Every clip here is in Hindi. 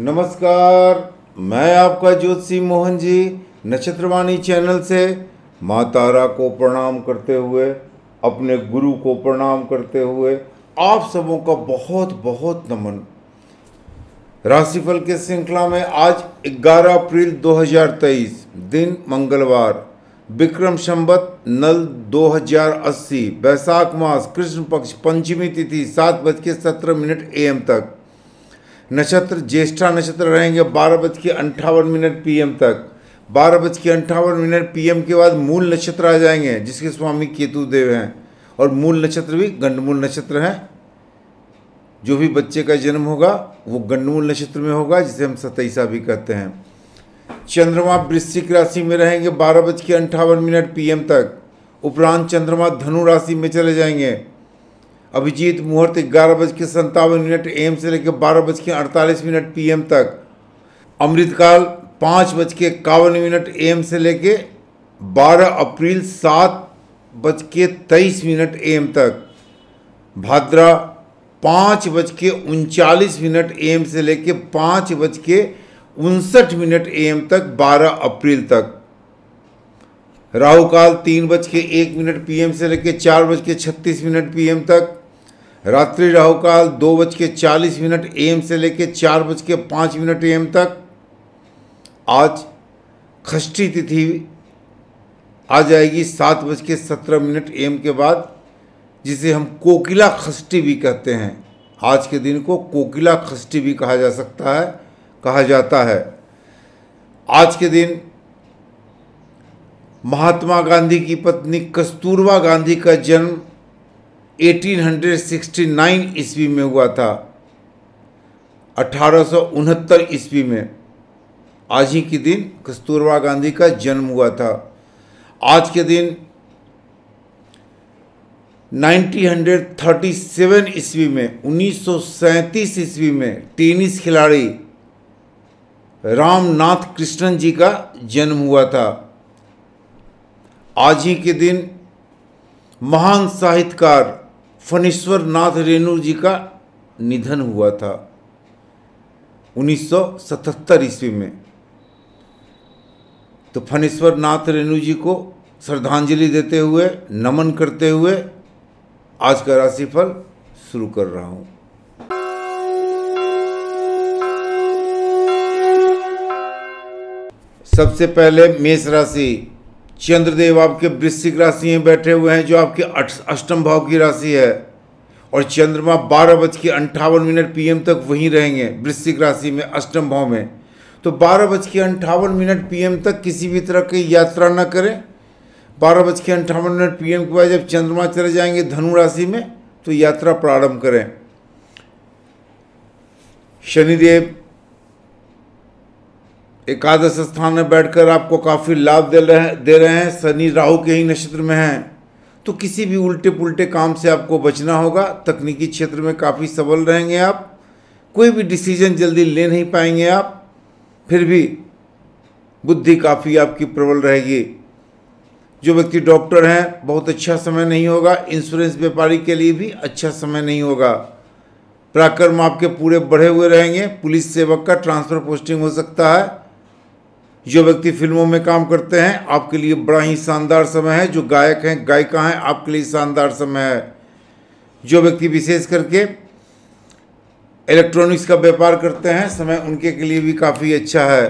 नमस्कार मैं आपका ज्योति मोहन जी नक्षत्रवाणी चैनल से माँ तारा को प्रणाम करते हुए अपने गुरु को प्रणाम करते हुए आप सबों का बहुत बहुत नमन राशिफल के श्रृंखला में आज 11 अप्रैल 2023 दिन मंगलवार विक्रम संबत नल 2080 बैसाख मास कृष्ण पक्ष पंचमी तिथि सात बज के सत्रह मिनट एम तक नक्षत्र ज्येष्ठा नक्षत्र रहेंगे बारह बज के अंठावन मिनट पीएम तक बारह बज के अंठावन मिनट पीएम के बाद मूल नक्षत्र आ जाएंगे जिसके स्वामी केतु देव हैं और मूल नक्षत्र भी गंडमूल नक्षत्र हैं जो भी बच्चे का जन्म होगा वो गंडमूल नक्षत्र में होगा जिसे हम सतैसा भी कहते हैं चंद्रमा वृश्चिक राशि में रहेंगे बारह बज के अंठावन मिनट पीएम तक उपरांत चंद्रमा धनु राशि में चले जाएंगे अभिजीत मुहूर्त ग्यारह बज के संतावन मिनट एम से लेकर बारह बज के अड़तालीस मिनट पीएम तक अमृतकाल पाँच बज के इक्यावन मिनट एम से लेके बारह अप्रैल सात बज के तेईस मिनट एम तक भाद्रा पाँच बज के उनचालीस मिनट एम से लेके पाँच बज के उनसठ मिनट एम तक बारह अप्रैल तक राहुकाल तीन बज के एक मिनट पीएम से लेकर चार बज के छत्तीस मिनट पीएम तक रात्रि राहुकाल दो बज के चालीस मिनट एम से लेकर चार बज के पाँच मिनट एम तक आज खष्टी तिथि आ जाएगी सात बज के सत्रह मिनट एम के बाद जिसे हम कोकिला खष्टी भी कहते हैं आज के दिन को कोकिला खष्टी भी कहा जा सकता है कहा जाता है आज के दिन महात्मा गांधी की पत्नी कस्तूरबा गांधी का जन्म 1869 ईस्वी में हुआ था अठारह ईस्वी में आज ही के दिन कस्तूरबा गांधी का जन्म हुआ था आज के दिन 1937 ईस्वी में उन्नीस ईस्वी में टेनिस खिलाड़ी रामनाथ कृष्णन जी का जन्म हुआ था आज ही के दिन महान साहित्यकार फणीश्वर नाथ रेणु जी का निधन हुआ था 1977 ईस्वी में तो फणीश्वर नाथ रेणु जी को श्रद्धांजलि देते हुए नमन करते हुए आज का राशिफल शुरू कर रहा हूं सबसे पहले मेष राशि चंद्रदेव आपके वृश्चिक राशि में बैठे हुए हैं जो आपके अष्टम भाव की राशि है और चंद्रमा बारह बज के अंठावन मिनट पीएम तक वहीं रहेंगे वृश्चिक राशि में अष्टम भाव में तो बारह बज के अंठावन मिनट पीएम तक किसी भी तरह की यात्रा न करें बारह बज के अंठावन मिनट पीएम के बाद जब चंद्रमा चले जाएंगे धनु राशि में तो यात्रा प्रारंभ करें शनिदेव एकादश स्थान में बैठकर आपको काफ़ी लाभ दे रहे दे रहे हैं शनि राहु के ही नक्षत्र में हैं तो किसी भी उल्टे पुल्टे काम से आपको बचना होगा तकनीकी क्षेत्र में काफ़ी सबल रहेंगे आप कोई भी डिसीजन जल्दी ले नहीं पाएंगे आप फिर भी बुद्धि काफ़ी आपकी प्रबल रहेगी जो व्यक्ति डॉक्टर हैं बहुत अच्छा समय नहीं होगा इंश्योरेंस व्यापारी के लिए भी अच्छा समय नहीं होगा पराक्रम आपके पूरे बढ़े हुए रहेंगे पुलिस सेवक का ट्रांसफ़र पोस्टिंग हो सकता है जो व्यक्ति फिल्मों में काम करते हैं आपके लिए बड़ा ही शानदार समय है जो गायक हैं गायिका हैं आपके लिए शानदार समय है जो व्यक्ति विशेष करके इलेक्ट्रॉनिक्स का व्यापार करते हैं समय उनके के लिए भी काफ़ी अच्छा है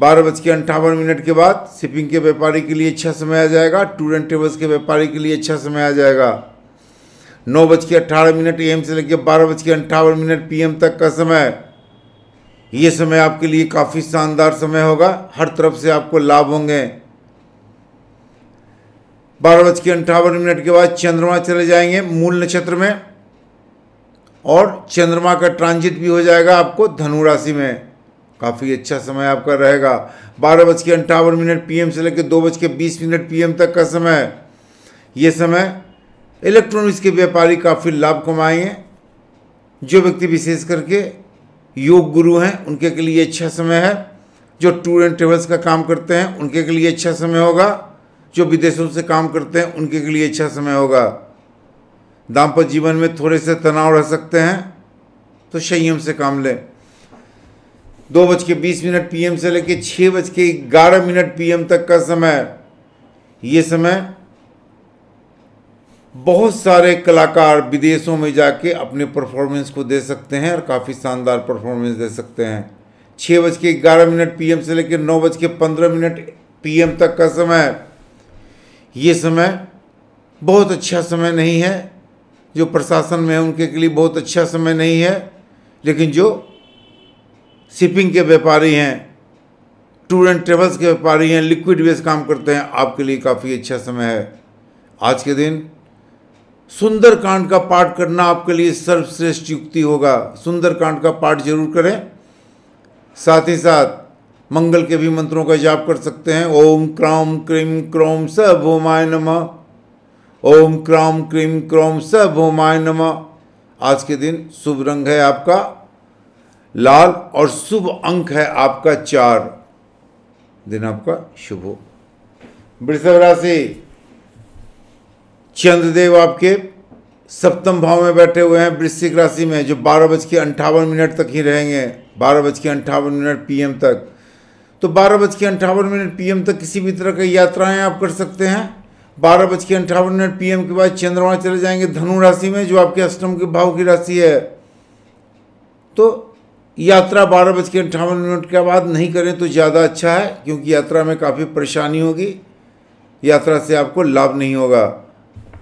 बारह बज के अंठावन मिनट के बाद शिपिंग के व्यापारी के लिए अच्छा समय आ जाएगा टूर एंड ट्रेवल्स के व्यापारी के लिए अच्छा समय आ जाएगा नौ बज के अट्ठारह मिनट एम से लेकर बारह बज के अंठावन मिनट पी तक का समय ये समय आपके लिए काफ़ी शानदार समय होगा हर तरफ से आपको लाभ होंगे बारह बज के अंठावन मिनट के बाद चंद्रमा चले जाएंगे मूल नक्षत्र में और चंद्रमा का ट्रांजिट भी हो जाएगा आपको धनु राशि में काफ़ी अच्छा समय आपका रहेगा बारह बज के अंठावन मिनट पीएम से लेकर दो बज के बीस मिनट पीएम तक का समय ये समय इलेक्ट्रॉनिक्स के व्यापारी काफ़ी लाभ कमाएंगे जो व्यक्ति विशेष करके योग गुरु हैं उनके के लिए अच्छा समय है जो टूर एंड ट्रेवल्स का काम करते हैं उनके के लिए अच्छा समय होगा जो विदेशों से काम करते हैं उनके के लिए अच्छा समय होगा दाम्पत्य जीवन में थोड़े से तनाव रह सकते हैं तो संयम से काम लें दो बज के बीस मिनट पीएम से लेकर छः बज के ग्यारह मिनट पीएम तक का समय ये समय बहुत सारे कलाकार विदेशों में जाके अपने परफॉर्मेंस को दे सकते हैं और काफ़ी शानदार परफॉर्मेंस दे सकते हैं छः बज के ग्यारह मिनट पी से लेकर नौ बज के पंद्रह मिनट पी तक का समय ये समय बहुत अच्छा समय नहीं है जो प्रशासन में है उनके के लिए बहुत अच्छा समय नहीं है लेकिन जो शिपिंग के व्यापारी हैं टूर एंड ट्रेवल्स के व्यापारी हैं लिक्विड बेस काम करते हैं आपके लिए काफ़ी अच्छा समय है आज के दिन सुंदर कांड का पाठ करना आपके लिए सर्वश्रेष्ठ युक्ति होगा सुंदर कांड का पाठ जरूर करें साथ ही साथ मंगल के भी मंत्रों का जाप कर सकते हैं ओम क्राम क्रीम क्रोम स भोमाय नम ओम क्राम क्रीम क्रोम स भोमाय नम आज के दिन शुभ रंग है आपका लाल और शुभ अंक है आपका चार दिन आपका शुभ हो वृषभ राशि चंद्रदेव आपके सप्तम भाव में बैठे हुए हैं वृश्चिक राशि में जो बारह बज के अंठावन मिनट तक ही रहेंगे बारह बज के अंठावन मिनट पीएम तक तो बारह बज के अंठावन मिनट पीएम तक किसी भी तरह की यात्राएं आप कर सकते हैं बारह बज के अंठावन मिनट पीएम के बाद चंद्रमा चले जाएंगे धनु राशि में जो आपके अष्टम के भाव की राशि है तो यात्रा बारह बज के अंठावन मिनट के बाद नहीं करें तो ज़्यादा अच्छा है क्योंकि यात्रा में काफ़ी परेशानी होगी यात्रा से आपको लाभ नहीं होगा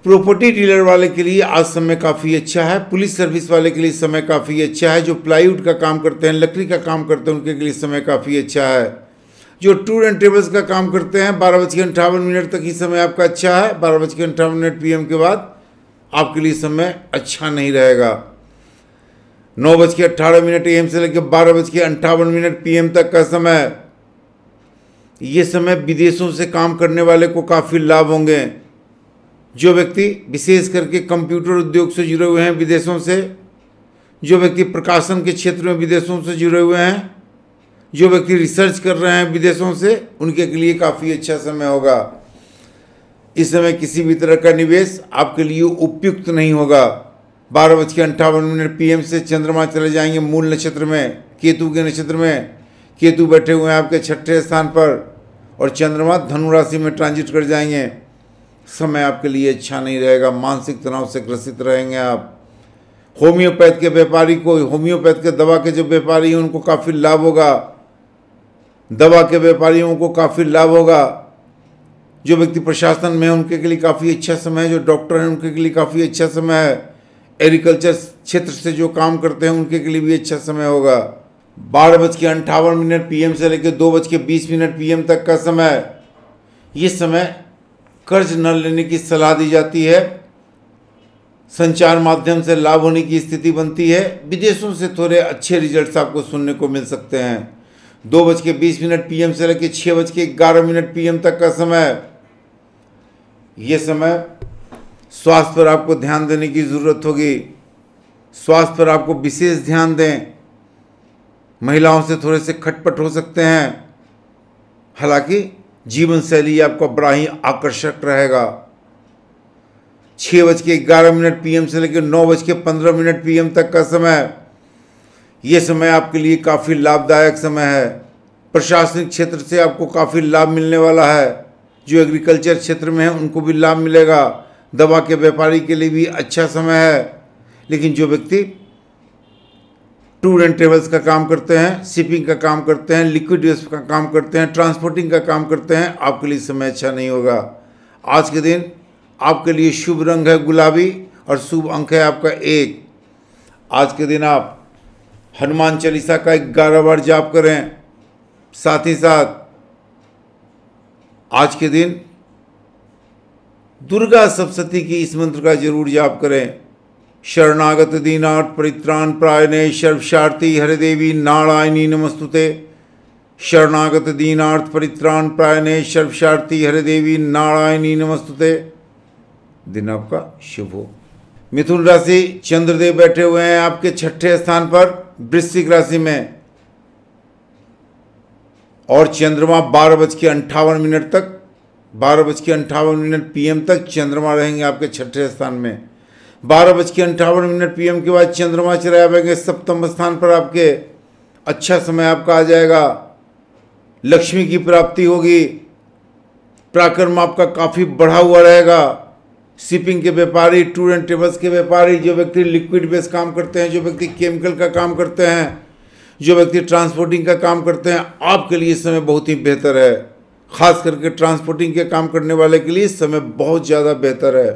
प्रॉपर्टी डीलर वाले के लिए आज समय काफ़ी अच्छा है पुलिस सर्विस वाले के लिए समय काफ़ी अच्छा है जो प्लाईवुड का काम करते हैं लकड़ी का काम करते हैं उनके के लिए समय काफ़ी अच्छा है जो टूर एंड ट्रेवल्स का काम करते हैं बारह बज के अंठावन मिनट तक ही समय आपका अच्छा है बारह बज के अंठावन मिनट पी के बाद आपके लिए समय अच्छा नहीं रहेगा नौ बज के अट्ठारह मिनट एम से लेकर बारह बज के अंठावन मिनट पीएम तक का समय ये समय विदेशों से काम करने वाले को काफ़ी लाभ होंगे जो व्यक्ति विशेष करके कंप्यूटर उद्योग से जुड़े हुए हैं विदेशों से जो व्यक्ति प्रकाशन के क्षेत्र में विदेशों से जुड़े हुए हैं जो व्यक्ति रिसर्च कर रहे हैं विदेशों से उनके लिए काफ़ी अच्छा समय होगा इस समय किसी भी तरह का निवेश आपके लिए उपयुक्त नहीं होगा बारह बज के अंठावन मिनट पीएम से चंद्रमा चले जाएंगे मूल नक्षत्र में केतु के नक्षत्र में केतु बैठे हुए हैं आपके छठे स्थान पर और चंद्रमा धनु राशि में ट्रांजिट कर जाएंगे समय आपके लिए अच्छा नहीं रहेगा मानसिक तनाव से ग्रसित रहेंगे आप होम्योपैथ के व्यापारी को होम्योपैथ के दवा के जो व्यापारी हैं उनको काफ़ी लाभ होगा दवा के व्यापारियों को काफ़ी लाभ होगा जो व्यक्ति प्रशासन में उनके के लिए काफ़ी अच्छा समय है जो डॉक्टर हैं उनके के लिए काफ़ी अच्छा समय है एग्रीकल्चर क्षेत्र से जो काम करते हैं उनके के लिए भी अच्छा समय होगा बारह बज के अंठावन मिनट पीएम से लेकर दो बज के बीस मिनट पीएम तक का समय ये समय कर्ज न लेने की सलाह दी जाती है संचार माध्यम से लाभ होने की स्थिति बनती है विदेशों से थोड़े अच्छे रिजल्ट्स आपको सुनने को मिल सकते हैं दो बज के बीस मिनट पी से लेकर छः बज के ग्यारह मिनट पी तक का समय ये समय स्वास्थ्य पर आपको ध्यान देने की ज़रूरत होगी स्वास्थ्य पर आपको विशेष ध्यान दें महिलाओं से थोड़े से खटपट हो सकते हैं हालांकि जीवन शैली आपका बड़ा ही आकर्षक रहेगा छः बज के ग्यारह मिनट पीएम से लेकर नौ बज के पंद्रह मिनट पीएम तक का समय यह समय आपके लिए काफ़ी लाभदायक समय है प्रशासनिक क्षेत्र से आपको काफ़ी लाभ मिलने वाला है जो एग्रीकल्चर क्षेत्र में है उनको भी लाभ मिलेगा दवा के व्यापारी के लिए भी अच्छा समय है लेकिन जो व्यक्ति टूर एंड ट्रेवल्स का काम करते हैं शिपिंग का काम करते हैं लिक्विड वेस्ट का काम करते हैं ट्रांसपोर्टिंग का काम करते हैं आपके लिए समय अच्छा नहीं होगा आज के दिन आपके लिए शुभ रंग है गुलाबी और शुभ अंक है आपका एक आज के दिन आप हनुमान चालीसा का ग्यारह बार जाप करें साथ ही साथ आज के दिन दुर्गा सप्तती की इस मंत्र का जरूर जाप करें शरणागत दीनाथ परित्राण प्रायणे सर्वशार्थी हरिदेवी नारायणी नमस्तुते शरणागत दीनार्थ परित्राण प्रायणे सर्वशार्थी हरिदेवी नारायणी नमस्तुते दिन आपका शुभ हो मिथुन राशि चंद्रदेव बैठे हुए हैं आपके छठे स्थान पर वृश्चिक राशि में और चंद्रमा बारह बज के अंठावन मिनट तक बारह बज के अंठावन मिनट पीएम तक चंद्रमा रहेंगे आपके छठे स्थान में बारह बज के अंठावन मिनट पी के बाद चंद्रमा चले आवेंगे सप्तम स्थान पर आपके अच्छा समय आपका आ जाएगा लक्ष्मी की प्राप्ति होगी पराक्रम आपका काफ़ी बढ़ा हुआ रहेगा शिपिंग के व्यापारी टूर एंड ट्रेवल्स के व्यापारी जो व्यक्ति लिक्विड बेस काम करते हैं जो व्यक्ति केमिकल का काम करते हैं जो व्यक्ति ट्रांसपोर्टिंग का काम करते हैं आपके लिए समय बहुत ही बेहतर है खास करके ट्रांसपोर्टिंग के काम करने वाले के लिए समय बहुत ज़्यादा बेहतर है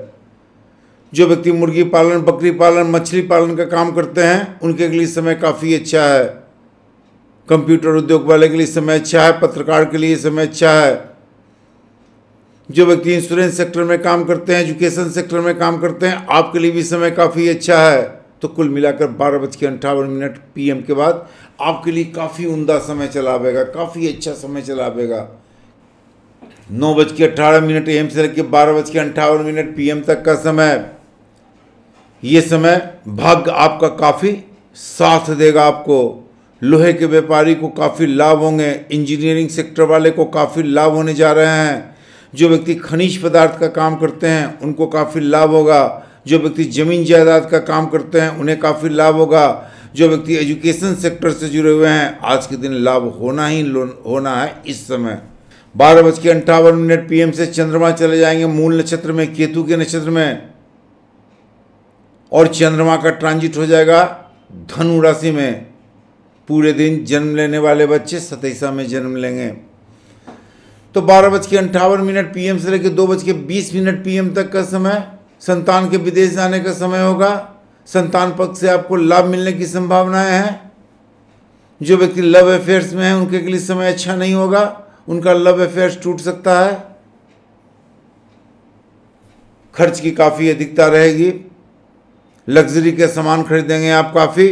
जो व्यक्ति मुर्गी पालन बकरी पालन मछली पालन का काम करते हैं उनके लिए समय काफ़ी अच्छा है कंप्यूटर उद्योग वाले के लिए समय अच्छा है पत्रकार के लिए समय अच्छा है जो व्यक्ति इंश्योरेंस सेक्टर में काम करते हैं एजुकेशन सेक्टर में काम करते हैं आपके लिए भी समय काफ़ी अच्छा है तो कुल मिलाकर बारह बज के अंठावन मिनट पी के बाद आपके लिए काफ़ी उमदा समय चला आएगा काफ़ी अच्छा समय चला आएगा नौ बज के अट्ठारह मिनट एम से लेकर बारह बज के अंठावन मिनट पी तक का समय ये समय भाग्य आपका काफ़ी साथ देगा आपको लोहे के व्यापारी को काफ़ी लाभ होंगे इंजीनियरिंग सेक्टर वाले को काफ़ी लाभ होने जा रहे हैं जो व्यक्ति खनिज पदार्थ का काम करते हैं उनको काफ़ी लाभ होगा जो व्यक्ति ज़मीन जायदाद का काम करते हैं उन्हें काफ़ी लाभ होगा जो व्यक्ति एजुकेशन सेक्टर से जुड़े हुए हैं आज के दिन लाभ होना ही होना है इस समय बारह बज के अंठावन मिनट पीएम से चंद्रमा चले जाएंगे मूल नक्षत्र में केतु के नक्षत्र में और चंद्रमा का ट्रांजिट हो जाएगा धनु राशि में पूरे दिन जन्म लेने वाले बच्चे सतैसा में जन्म लेंगे तो बारह बज के अंठावन मिनट पीएम से लेकर दो बज के बीस मिनट पीएम तक का समय संतान के विदेश जाने का समय होगा संतान पक्ष से आपको लाभ मिलने की संभावनाएं हैं जो व्यक्ति लव अफेयर्स में है उनके लिए समय अच्छा नहीं होगा उनका लव अफेयर्स टूट सकता है खर्च की काफ़ी अधिकता रहेगी लग्जरी के सामान खरीदेंगे आप काफ़ी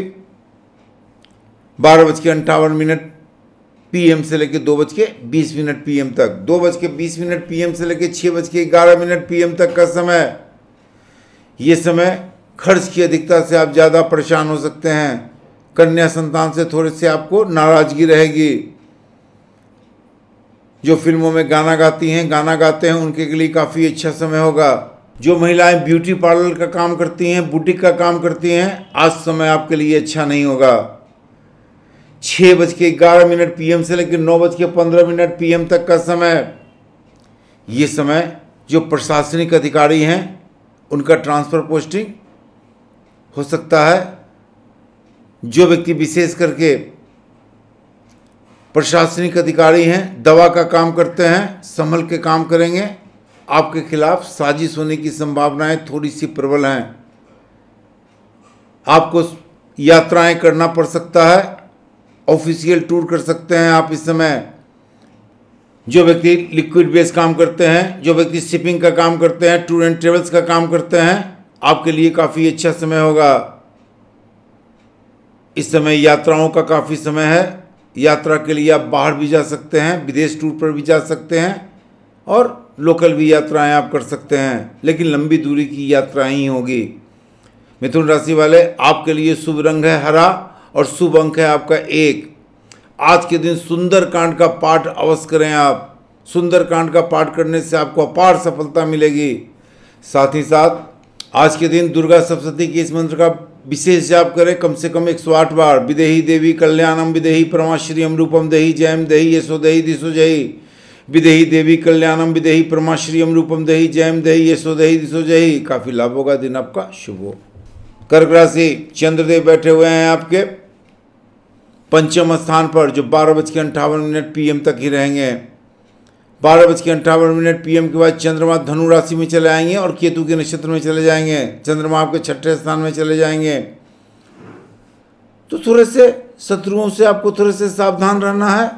बारह बज के अंठावन मिनट पीएम से लेकर दो बज के बीस मिनट पीएम तक दो बज के बीस मिनट पीएम से लेकर छः बज के ग्यारह मिनट पीएम तक का समय ये समय खर्च की अधिकता से आप ज़्यादा परेशान हो सकते हैं कन्या संतान से थोड़े से आपको नाराज़गी रहेगी जो फिल्मों में गाना गाती हैं गाना गाते हैं उनके लिए काफ़ी अच्छा समय होगा जो महिलाएं ब्यूटी पार्लर का काम करती हैं बुटीक का काम करती हैं आज समय आपके लिए अच्छा नहीं होगा छः बज के ग्यारह मिनट पीएम से लेकर नौ बज के पंद्रह मिनट पीएम तक का समय ये समय जो प्रशासनिक अधिकारी हैं उनका ट्रांसफ़र पोस्टिंग हो सकता है जो व्यक्ति विशेष करके प्रशासनिक अधिकारी हैं दवा का काम करते हैं संभल के काम करेंगे आपके खिलाफ साजिश होने की संभावनाएं थोड़ी सी प्रबल हैं आपको यात्राएं करना पड़ सकता है ऑफिशियल टूर कर सकते हैं आप इस समय जो व्यक्ति लिक्विड बेस काम करते हैं जो व्यक्ति शिपिंग का काम करते हैं टूर एंड ट्रेवल्स का काम करते हैं आपके लिए काफ़ी अच्छा समय होगा इस समय यात्राओं का काफ़ी समय है यात्रा के लिए आप बाहर भी जा सकते हैं विदेश टूर पर भी जा सकते हैं और लोकल भी यात्राएं आप कर सकते हैं लेकिन लंबी दूरी की यात्राएं ही होगी मिथुन राशि वाले आपके लिए शुभ रंग है हरा और शुभ अंक है आपका एक आज के दिन सुंदर कांड का पाठ अवश्य करें आप सुंदर कांड का पाठ करने से आपको अपार सफलता मिलेगी साथ ही साथ आज के दिन दुर्गा सप्तती के इस मंत्र का विशेष जाप करें कम से कम 108 बार विदेही देवी कल्याणम विदेही परमाश्री अमरूपम देही जयम देही यशो दही दिशो जयी विदेही देवी कल्याणम विदेही परमाश्री अमरूपम रूपम दही जयम दही यशो दही दिशो जही काफ़ी लाभ होगा दिन आपका शुभ हो कर्क राशि चंद्रदेव बैठे हुए हैं आपके पंचम स्थान पर जो बारह बज के अंठावन मिनट पीएम तक ही रहेंगे बारह बज के अंठावन मिनट पीएम के बाद चंद्रमा धनु राशि में चले आएंगे और केतु के नक्षत्र में चले जाएंगे चंद्रमा आपके छठे स्थान में चले जाएंगे तो थोड़े से शत्रुओं से आपको थोड़े से सावधान रहना है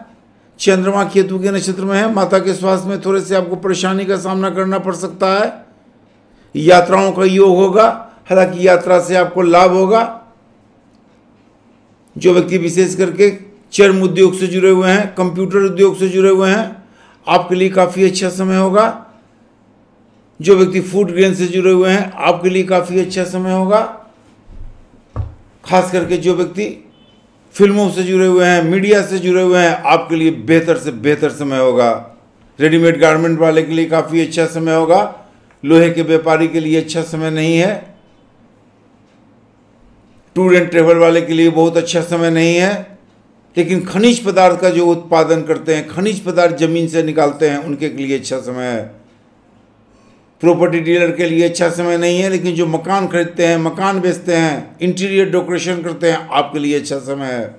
चंद्रमा केतु के नक्षत्र में है माता के स्वास्थ्य में थोड़े से आपको परेशानी का सामना करना पड़ सकता है यात्राओं का योग होगा हालांकि यात्रा से आपको लाभ होगा जो व्यक्ति विशेष करके चर्म उद्योग से जुड़े हुए हैं कंप्यूटर उद्योग से जुड़े हुए हैं आपके लिए काफ़ी अच्छा समय होगा जो व्यक्ति फूड ग्रेन से जुड़े हुए हैं आपके लिए काफ़ी अच्छा समय होगा खास करके जो व्यक्ति फिल्मों से जुड़े हुए हैं मीडिया से जुड़े हुए हैं आपके लिए बेहतर से बेहतर समय होगा रेडीमेड गारमेंट वाले के लिए काफ़ी अच्छा समय होगा लोहे के व्यापारी के लिए अच्छा समय नहीं है टूर एंड ट्रेवल वाले के लिए बहुत अच्छा समय नहीं है लेकिन खनिज पदार्थ का जो उत्पादन करते हैं खनिज पदार्थ जमीन से निकालते हैं उनके लिए अच्छा समय है प्रॉपर्टी डीलर के लिए अच्छा समय नहीं है लेकिन जो मकान खरीदते हैं मकान बेचते हैं इंटीरियर डेकोरेशन करते हैं आपके लिए अच्छा समय है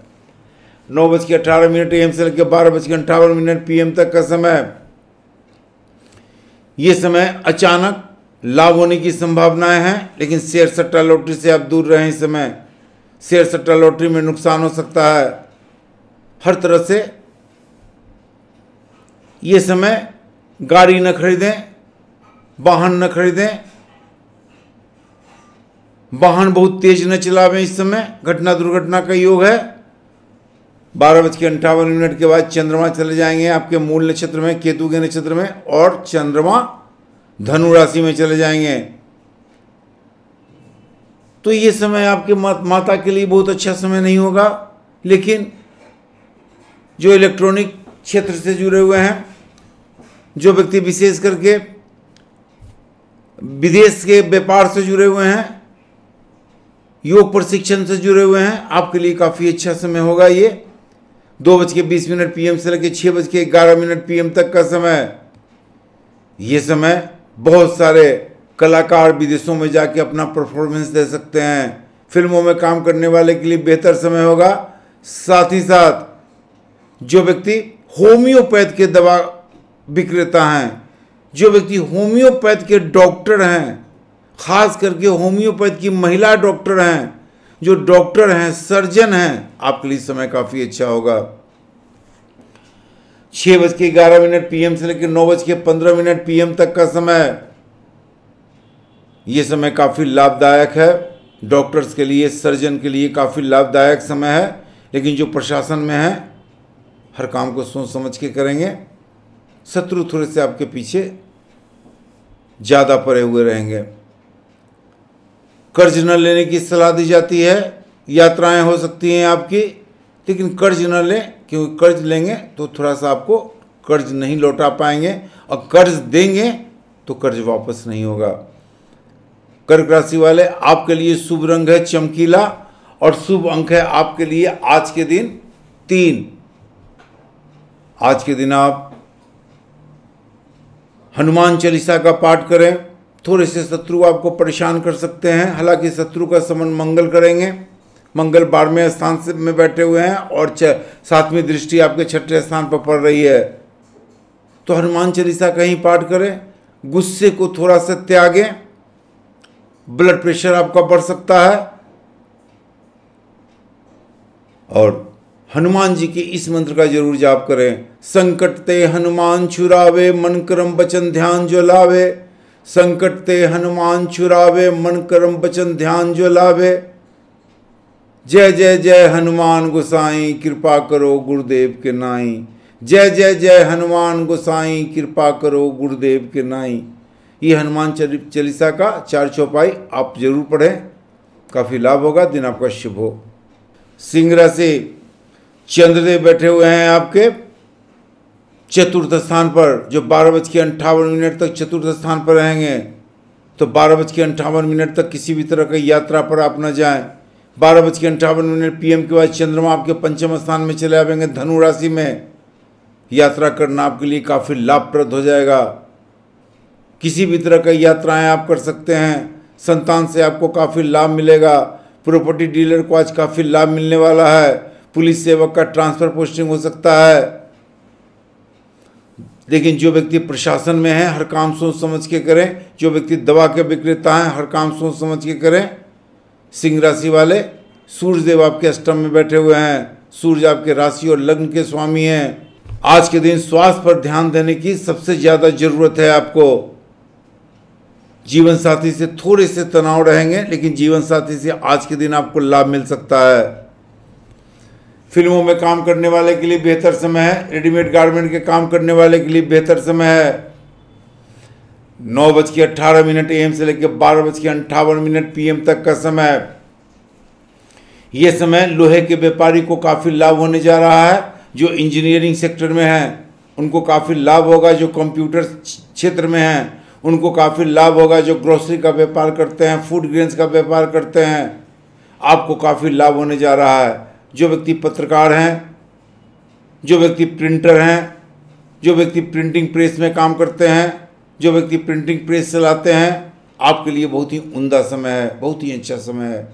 नौ बज के अठारह मिनट एम से लेकर बारह बज के अंठावन मिनट पीएम तक का समय ये समय अचानक लाभ होने की संभावनाएं हैं लेकिन शेयर सट्टा लॉटरी से आप दूर रहें इस समय शेयर सट्टा लॉटरी में नुकसान हो सकता है हर तरह से ये समय गाड़ी न खरीदें वाहन न खरीदें वाहन बहुत तेज न चलावें इस समय घटना दुर्घटना का योग है बारह बज के अंठावन मिनट के बाद चंद्रमा चले जाएंगे आपके मूल नक्षत्र में केतु के नक्षत्र में और चंद्रमा धनु राशि में चले जाएंगे तो ये समय आपके माता के लिए बहुत अच्छा समय नहीं होगा लेकिन जो इलेक्ट्रॉनिक क्षेत्र से जुड़े हुए हैं जो व्यक्ति विशेष करके विदेश के व्यापार से जुड़े हुए हैं योग प्रशिक्षण से जुड़े हुए हैं आपके लिए काफ़ी अच्छा समय होगा ये दो बज के बीस मिनट पीएम से लेकर छः बज के ग्यारह मिनट पीएम तक का समय ये समय बहुत सारे कलाकार विदेशों में जाके अपना परफॉर्मेंस दे सकते हैं फिल्मों में काम करने वाले के लिए बेहतर समय होगा साथ ही साथ जो व्यक्ति होम्योपैथ के दवा विक्रेता हैं जो व्यक्ति होम्योपैथ के डॉक्टर हैं खास करके होम्योपैथ की महिला डॉक्टर हैं जो डॉक्टर हैं सर्जन हैं आपके लिए समय काफ़ी अच्छा होगा छः बज के ग्यारह मिनट पीएम से लेकर नौ बज के पंद्रह मिनट पीएम तक का समय ये समय काफ़ी लाभदायक है डॉक्टर्स के लिए सर्जन के लिए काफ़ी लाभदायक समय है लेकिन जो प्रशासन में है हर काम को सोच समझ के करेंगे शत्रु थोड़े से आपके पीछे ज़्यादा पड़े हुए रहेंगे कर्ज न लेने की सलाह दी जाती है यात्राएं हो सकती हैं आपकी लेकिन कर्ज न लें क्योंकि कर्ज लेंगे तो थोड़ा सा आपको कर्ज नहीं लौटा पाएंगे और कर्ज देंगे तो कर्ज वापस नहीं होगा कर्क राशि वाले आपके लिए शुभ रंग है चमकीला और शुभ अंक है आपके लिए आज के दिन तीन आज के दिन आप हनुमान चालीसा का पाठ करें थोड़े से शत्रु आपको परेशान कर सकते हैं हालांकि शत्रु का समन मंगल करेंगे मंगल बारहवें स्थान से में बैठे हुए हैं और सातवीं दृष्टि आपके छठे स्थान पर पड़ रही है तो हनुमान चालीसा का ही पाठ करें गुस्से को थोड़ा सा त्यागें ब्लड प्रेशर आपका बढ़ सकता है और हनुमान जी के इस मंत्र का जरूर जाप करें संकट ते हनुमान छुरावे मन करम बचन ध्यान जो लावे संकट ते हनुमान छुरावे मन करम बचन ध्यान जो लावे जय जय जय हनुमान गोसाई कृपा करो गुरुदेव के नाई जय जय जय हनुमान गोसाई कृपा करो गुरुदेव के नाई ये हनुमान चालीसा का चार चौपाई आप जरूर पढ़ें काफ़ी लाभ होगा दिन आपका शुभ हो सिंगरा से चंद्रदेव बैठे हुए हैं आपके चतुर्थ स्थान पर जो बारह बज के अंठावन मिनट तक चतुर्थ स्थान पर रहेंगे तो बारह बज के अंठावन मिनट तक किसी भी तरह की यात्रा पर आप न जाएं बारह बज के अंठावन मिनट पीएम के बाद चंद्रमा आपके पंचम स्थान में चले आवेंगे धनु राशि में यात्रा करना आपके लिए काफ़ी लाभप्रद हो जाएगा किसी भी तरह की यात्राएं आप कर सकते हैं संतान से आपको काफ़ी लाभ मिलेगा प्रॉपर्टी डीलर को आज काफ़ी लाभ मिलने वाला है पुलिस सेवक का ट्रांसफ़र पोस्टिंग हो सकता है लेकिन जो व्यक्ति प्रशासन में है हर काम सोच समझ के करें जो व्यक्ति दवा के विक्रेता हैं हर काम सोच समझ के करें सिंह राशि वाले सूर्यदेव आपके अष्टम में बैठे हुए हैं सूर्य आपके राशि और लग्न के स्वामी हैं आज के दिन स्वास्थ्य पर ध्यान देने की सबसे ज़्यादा ज़रूरत है आपको जीवन साथी से थोड़े से तनाव रहेंगे लेकिन जीवन साथी से आज के दिन आपको लाभ मिल सकता है फिल्मों में काम करने वाले के लिए बेहतर समय है रेडीमेड गारमेंट के काम करने वाले के लिए बेहतर समय है नौ बज के अट्ठारह मिनट एम से लेकर बारह बज के अंठावन मिनट पीएम तक का समय ये समय लोहे के व्यापारी को काफ़ी लाभ होने जा रहा है जो इंजीनियरिंग सेक्टर में हैं उनको काफ़ी लाभ होगा जो कंप्यूटर क्षेत्र में हैं उनको काफ़ी लाभ होगा जो ग्रोसरी का व्यापार करते हैं फूड ग्रेन्स का व्यापार करते हैं आपको काफ़ी लाभ होने जा रहा है जो व्यक्ति पत्रकार हैं जो व्यक्ति प्रिंटर हैं जो व्यक्ति प्रिंटिंग प्रेस में काम करते हैं जो व्यक्ति प्रिंटिंग प्रेस चलाते हैं आपके लिए बहुत ही उमदा समय है बहुत ही अच्छा समय है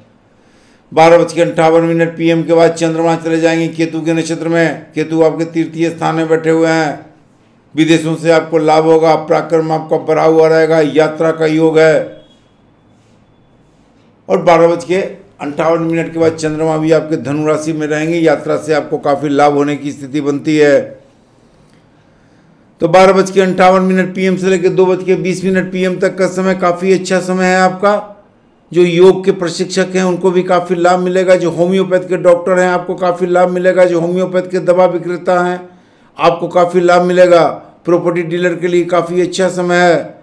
बारह बज के अंठावन मिनट पी के बाद चंद्रमा चले जाएंगे केतु के नक्षत्र में केतु आपके तृतीय स्थान में बैठे हुए हैं विदेशों से आपको लाभ होगा पराक्रम आपका बढ़ा हुआ रहेगा यात्रा का योग है और बारह बज के अंठावन मिनट के बाद चंद्रमा भी आपके धनु राशि में रहेंगे यात्रा से आपको काफ़ी लाभ होने की स्थिति बनती है तो बारह बज के अंठावन मिनट पीएम से लेकर दो बज के बीस मिनट पीएम तक का समय काफ़ी अच्छा समय है आपका जो योग के प्रशिक्षक हैं उनको भी काफ़ी लाभ मिलेगा जो होम्योपैथ के डॉक्टर हैं आपको काफ़ी लाभ मिलेगा जो होम्योपैथ के दवा विक्रेता हैं आपको काफ़ी लाभ मिलेगा प्रॉपर्टी डीलर के लिए काफ़ी अच्छा समय है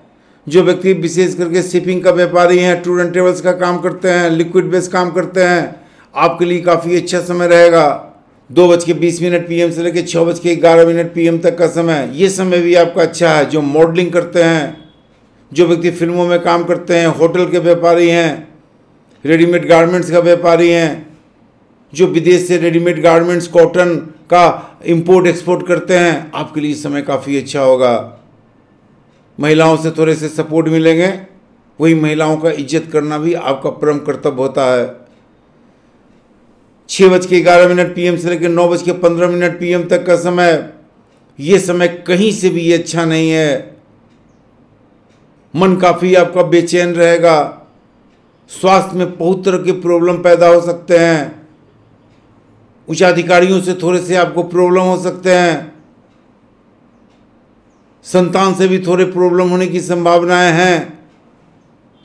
जो व्यक्ति विशेष करके शिपिंग का व्यापारी हैं टूर एंड ट्रेवल्स का काम करते हैं लिक्विड बेस काम करते हैं आपके लिए काफ़ी अच्छा समय रहेगा दो बज के बीस मिनट पीएम से लेकर छः बज के ग्यारह मिनट पीएम तक का समय ये समय भी आपका अच्छा है जो मॉडलिंग करते हैं जो व्यक्ति फिल्मों में काम करते हैं होटल के व्यापारी हैं रेडीमेड गारमेंट्स का व्यापारी हैं जो विदेश से रेडीमेड गारमेंट्स कॉटन का इम्पोर्ट एक्सपोर्ट करते हैं आपके लिए समय काफ़ी अच्छा होगा महिलाओं से थोड़े से सपोर्ट मिलेंगे वही महिलाओं का इज्जत करना भी आपका परम कर्तव्य होता है छः बज के ग्यारह मिनट पीएम से लेकर नौ बज के पंद्रह मिनट पीएम तक का समय ये समय कहीं से भी ये अच्छा नहीं है मन काफ़ी आपका बेचैन रहेगा स्वास्थ्य में बहुत तरह के प्रॉब्लम पैदा हो सकते हैं अधिकारियों से थोड़े से आपको प्रॉब्लम हो सकते हैं संतान से भी थोड़े प्रॉब्लम होने की संभावनाएं हैं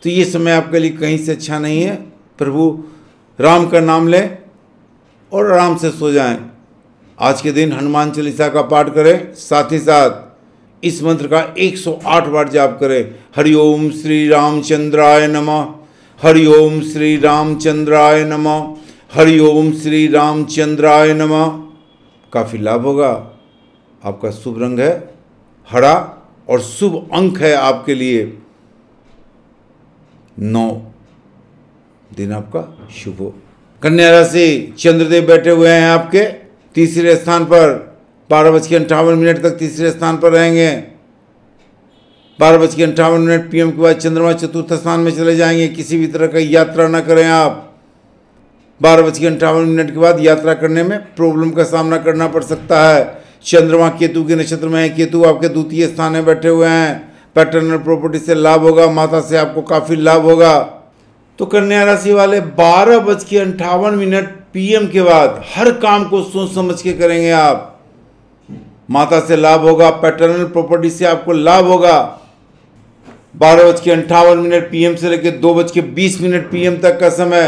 तो ये समय आपके लिए कहीं से अच्छा नहीं है प्रभु राम का नाम लें और आराम से सो जाएं आज के दिन हनुमान चालीसा का पाठ करें साथ ही साथ इस मंत्र का 108 बार जाप करें हरिओम श्री रामचंद्राय नमः हरिओम श्री रामचंद्राय नमः ओम श्री रामचंद्राय नमः काफ़ी लाभ होगा आपका शुभ रंग है हरा और शुभ अंक है आपके लिए नौ दिन आपका शुभ हो कन्या राशि चंद्रदेव बैठे हुए हैं आपके तीसरे स्थान पर बारह बज के अंठावन मिनट तक तीसरे स्थान पर रहेंगे बारह बज के अंठावन मिनट पीएम के बाद चंद्रमा चतुर्थ स्थान में चले जाएंगे किसी भी तरह का यात्रा ना करें आप बारह बज के अंठावन मिनट के बाद यात्रा करने में प्रॉब्लम का सामना करना पड़ सकता है चंद्रमा केतु के नक्षत्र में है केतु आपके द्वितीय स्थान में बैठे हुए हैं पैटर्नल प्रॉपर्टी से लाभ होगा माता से आपको काफ़ी लाभ होगा तो कन्या राशि वाले बारह बज के अंठावन मिनट पीएम के बाद हर काम को सोच समझ के करेंगे आप माता से लाभ होगा पैटर्नल प्रॉपर्टी से आपको लाभ होगा बारह बज के अंठावन मिनट पीएम से लेकर दो बज के बीस मिनट पीएम तक का समय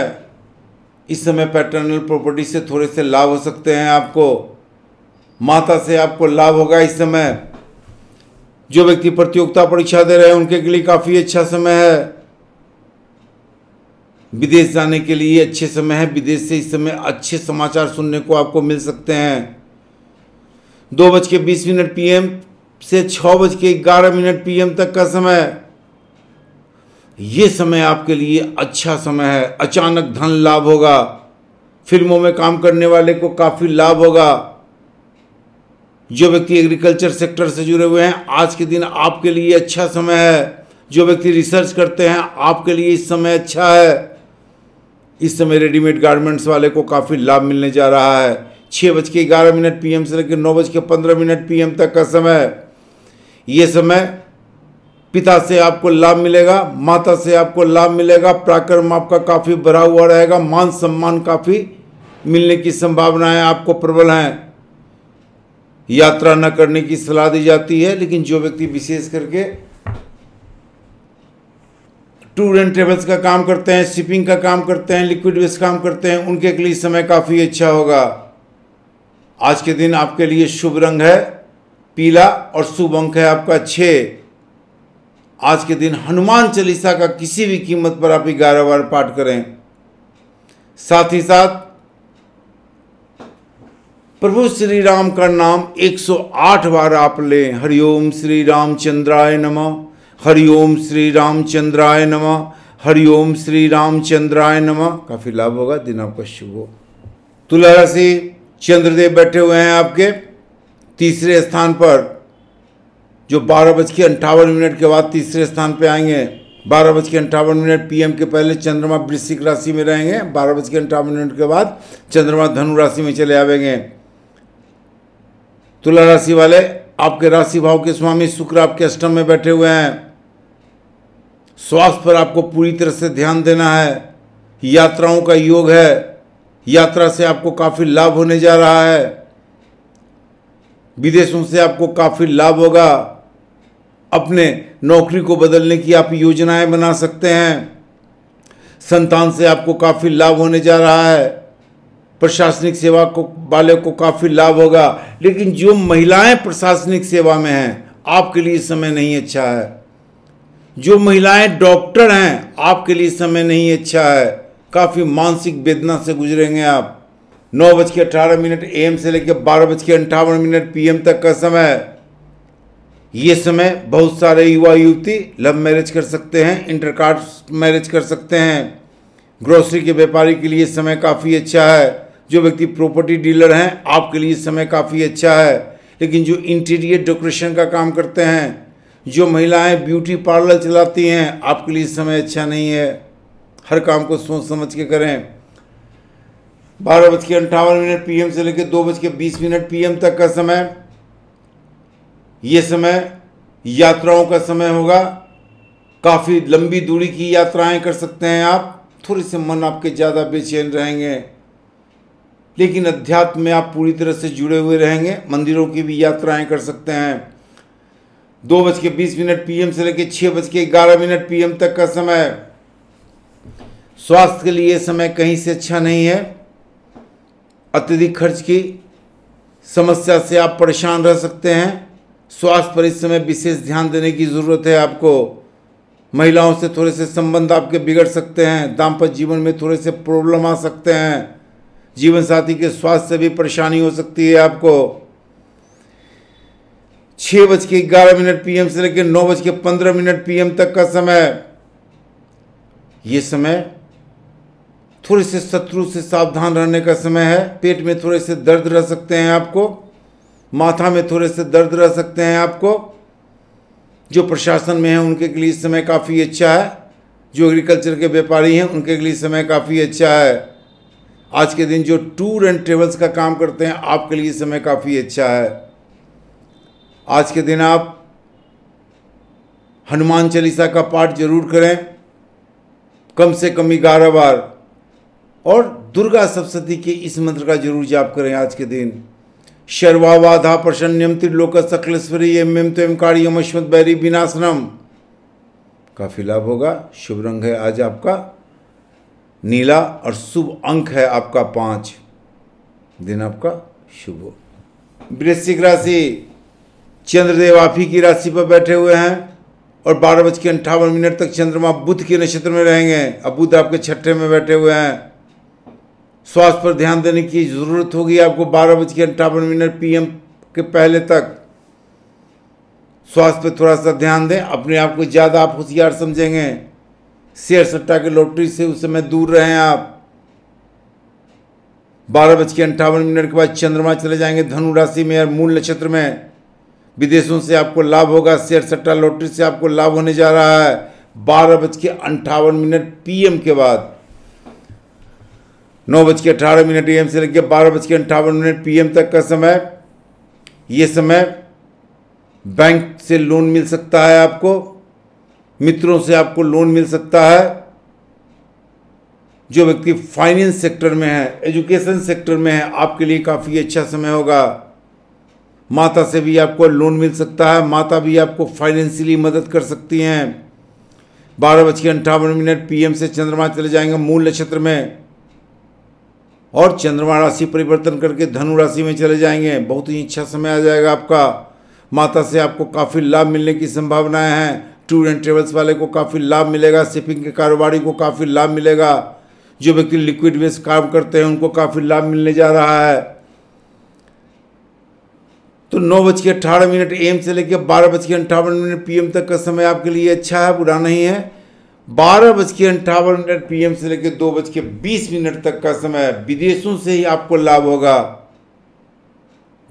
इस समय पैटर्नल प्रॉपर्टी से थोड़े से लाभ हो सकते हैं आपको माता से आपको लाभ होगा इस समय जो व्यक्ति प्रतियोगिता परीक्षा दे रहे हैं उनके लिए काफ़ी अच्छा समय है विदेश जाने के लिए अच्छे समय है विदेश से इस समय अच्छे समाचार सुनने को आपको मिल सकते हैं दो बज के बीस मिनट पीएम से छः बज के ग्यारह मिनट पीएम तक का समय ये समय आपके लिए अच्छा समय है अचानक धन लाभ होगा फिल्मों में काम करने वाले को काफ़ी लाभ होगा जो व्यक्ति एग्रीकल्चर सेक्टर से जुड़े हुए हैं आज के दिन आपके लिए अच्छा समय है जो व्यक्ति रिसर्च करते हैं आपके लिए इस समय अच्छा है इस समय रेडीमेड गारमेंट्स वाले को काफ़ी लाभ मिलने जा रहा है छः बज के ग्यारह मिनट पी से लेकर नौ बज के पंद्रह मिनट पी तक का समय ये समय पिता से आपको लाभ मिलेगा माता से आपको लाभ मिलेगा पराक्रम आपका काफ़ी बढ़ा हुआ रहेगा मान सम्मान काफ़ी मिलने की संभावनाएं आपको प्रबल हैं यात्रा न करने की सलाह दी जाती है लेकिन जो व्यक्ति विशेष करके टूर एंड ट्रेवल्स का काम करते हैं शिपिंग का काम करते हैं लिक्विड वेस्ट काम करते हैं उनके लिए समय काफ़ी अच्छा होगा आज के दिन आपके लिए शुभ रंग है पीला और शुभ अंक है आपका छः आज के दिन हनुमान चालीसा का किसी भी कीमत पर आप ग्यारह बार पाठ करें साथ ही साथ प्रभु श्री राम का नाम 108 बार आप लें हरिओम श्री रामचंद्राय नमः हरिओम श्री रामचंद्राय नमः हरिओम श्री रामचंद्राय नमः काफ़ी लाभ होगा दिन आपका शुभ हो तुला राशि चंद्रदेव बैठे हुए हैं आपके तीसरे स्थान पर जो बारह बज के अंठावन मिनट के बाद तीसरे स्थान पर आएंगे बारह बज के अंठावन मिनट पीएम के पहले चंद्रमा वृश्चिक राशि में रहेंगे बारह बज के अंठावन मिनट के बाद चंद्रमा धनु राशि में चले आवेंगे तुला राशि वाले आपके राशि भाव के स्वामी शुक्र आपके अष्टम में बैठे हुए हैं स्वास्थ्य पर आपको पूरी तरह से ध्यान देना है यात्राओं का योग है यात्रा से आपको काफ़ी लाभ होने जा रहा है विदेशों से आपको काफ़ी लाभ होगा अपने नौकरी को बदलने की आप योजनाएं बना सकते हैं संतान से आपको काफ़ी लाभ होने जा रहा है प्रशासनिक सेवा को वाले को काफ़ी लाभ होगा लेकिन जो महिलाएं प्रशासनिक सेवा में हैं आपके लिए समय नहीं अच्छा है जो महिलाएं डॉक्टर हैं आपके लिए समय नहीं अच्छा है काफ़ी मानसिक वेदना से गुजरेंगे आप नौ बज के अठारह मिनट एम से लेकर बारह बज के अंठावन मिनट एम तक का समय ये समय बहुत सारे युवा युवती लव मैरिज कर सकते हैं इंटरकास्ट मैरिज कर सकते हैं ग्रोसरी के व्यापारी के लिए समय काफ़ी अच्छा है जो व्यक्ति प्रॉपर्टी डीलर हैं आपके लिए समय काफ़ी अच्छा है लेकिन जो इंटीरियर डेकोरेशन का काम करते हैं जो महिलाएं ब्यूटी पार्लर चलाती हैं आपके लिए समय अच्छा नहीं है हर काम को सोच समझ के करें बारह बज के अंठावन मिनट पीएम से लेकर दो बज के बीस मिनट पीएम तक का समय ये समय यात्राओं का समय होगा काफ़ी लंबी दूरी की यात्राएं कर सकते हैं आप थोड़े से मन आपके ज़्यादा बेचैन रहेंगे लेकिन अध्यात्म में आप पूरी तरह से जुड़े हुए रहेंगे मंदिरों की भी यात्राएं कर सकते हैं दो बज के बीस मिनट पीएम से लेकर छः बज के ग्यारह मिनट पीएम तक का समय स्वास्थ्य के लिए समय कहीं से अच्छा नहीं है अत्यधिक खर्च की समस्या से आप परेशान रह सकते हैं स्वास्थ्य पर इस समय विशेष ध्यान देने की ज़रूरत है आपको महिलाओं से थोड़े से संबंध आपके बिगड़ सकते हैं दाम्पत्य जीवन में थोड़े से प्रॉब्लम आ सकते हैं जीवन साथी के स्वास्थ्य से भी परेशानी हो सकती है आपको छः बज के ग्यारह मिनट पीएम से लेकर नौ बज के पंद्रह मिनट पीएम तक का समय ये समय थोड़े से शत्रु से सावधान रहने का समय है पेट में थोड़े से दर्द रह सकते हैं आपको माथा में थोड़े से दर्द रह सकते हैं आपको जो प्रशासन में है उनके लिए समय काफ़ी अच्छा है जो एग्रीकल्चर के व्यापारी हैं उनके लिए समय काफ़ी अच्छा है आज के दिन जो टूर एंड ट्रेवल्स का काम करते हैं आपके लिए समय काफ़ी अच्छा है आज के दिन आप हनुमान चालीसा का पाठ जरूर करें कम से कम ग्यारह बार और दुर्गा सप्तती के इस मंत्र का जरूर जाप करें आज के दिन शर्वावाधा प्रसन्नम त्रिलोक सकलेश्वरी एम एम तो एम कार्यम अश्वत बैरी विनाशनम काफी लाभ होगा शुभ रंग है आज आपका नीला और शुभ अंक है आपका पाँच दिन आपका शुभ वृश्चिक राशि चंद्रदेव आप ही की राशि पर बैठे हुए हैं और बारह बज के अंठावन मिनट तक चंद्रमा बुध के नक्षत्र में रहेंगे अब बुध आपके छठे में बैठे हुए हैं स्वास्थ्य पर ध्यान देने की ज़रूरत होगी आपको बारह बज के अंठावन मिनट पीएम के पहले तक स्वास्थ्य पर थोड़ा सा ध्यान दें अपने आप को ज़्यादा आप होशियार समझेंगे शेयर सट्टा के लॉटरी से उस समय दूर रहें आप बारह बज के अंठावन मिनट के बाद चंद्रमा चले जाएंगे धनु राशि में और मूल नक्षत्र में विदेशों से आपको लाभ होगा शेयर सट्टा लॉटरी से आपको लाभ होने जा रहा है बारह बज के अंठावन मिनट पीएम के बाद नौ बज के अठारह मिनट एम से लग गया बारह बज के अंठावन मिनट पीएम तक का समय यह समय बैंक से लोन मिल सकता है आपको मित्रों से आपको लोन मिल सकता है जो व्यक्ति फाइनेंस सेक्टर में है एजुकेशन सेक्टर में है आपके लिए काफ़ी अच्छा समय होगा माता से भी आपको लोन मिल सकता है माता भी आपको फाइनेंशियली मदद कर सकती हैं बारह बज के अंठावन मिनट पीएम से चंद्रमा चले जाएंगे मूल नक्षत्र में और चंद्रमा राशि परिवर्तन करके धनु राशि में चले जाएंगे बहुत ही अच्छा समय आ जाएगा आपका माता से आपको काफ़ी लाभ मिलने की संभावनाएं हैं टूर एंड ट्रेवल्स वाले को काफ़ी लाभ मिलेगा शिपिंग के कारोबारी को काफ़ी लाभ मिलेगा जो व्यक्ति लिक्विड में काम करते हैं उनको काफ़ी लाभ मिलने जा रहा है तो नौ बज के अट्ठारह मिनट एम से लेकर बारह बज के अंठावन मिनट पीएम तक का समय आपके लिए अच्छा है बुरा नहीं है बारह बज के अंठावन मिनट पी से लेकर दो बज के बीस मिनट तक का समय विदेशों से ही आपको लाभ होगा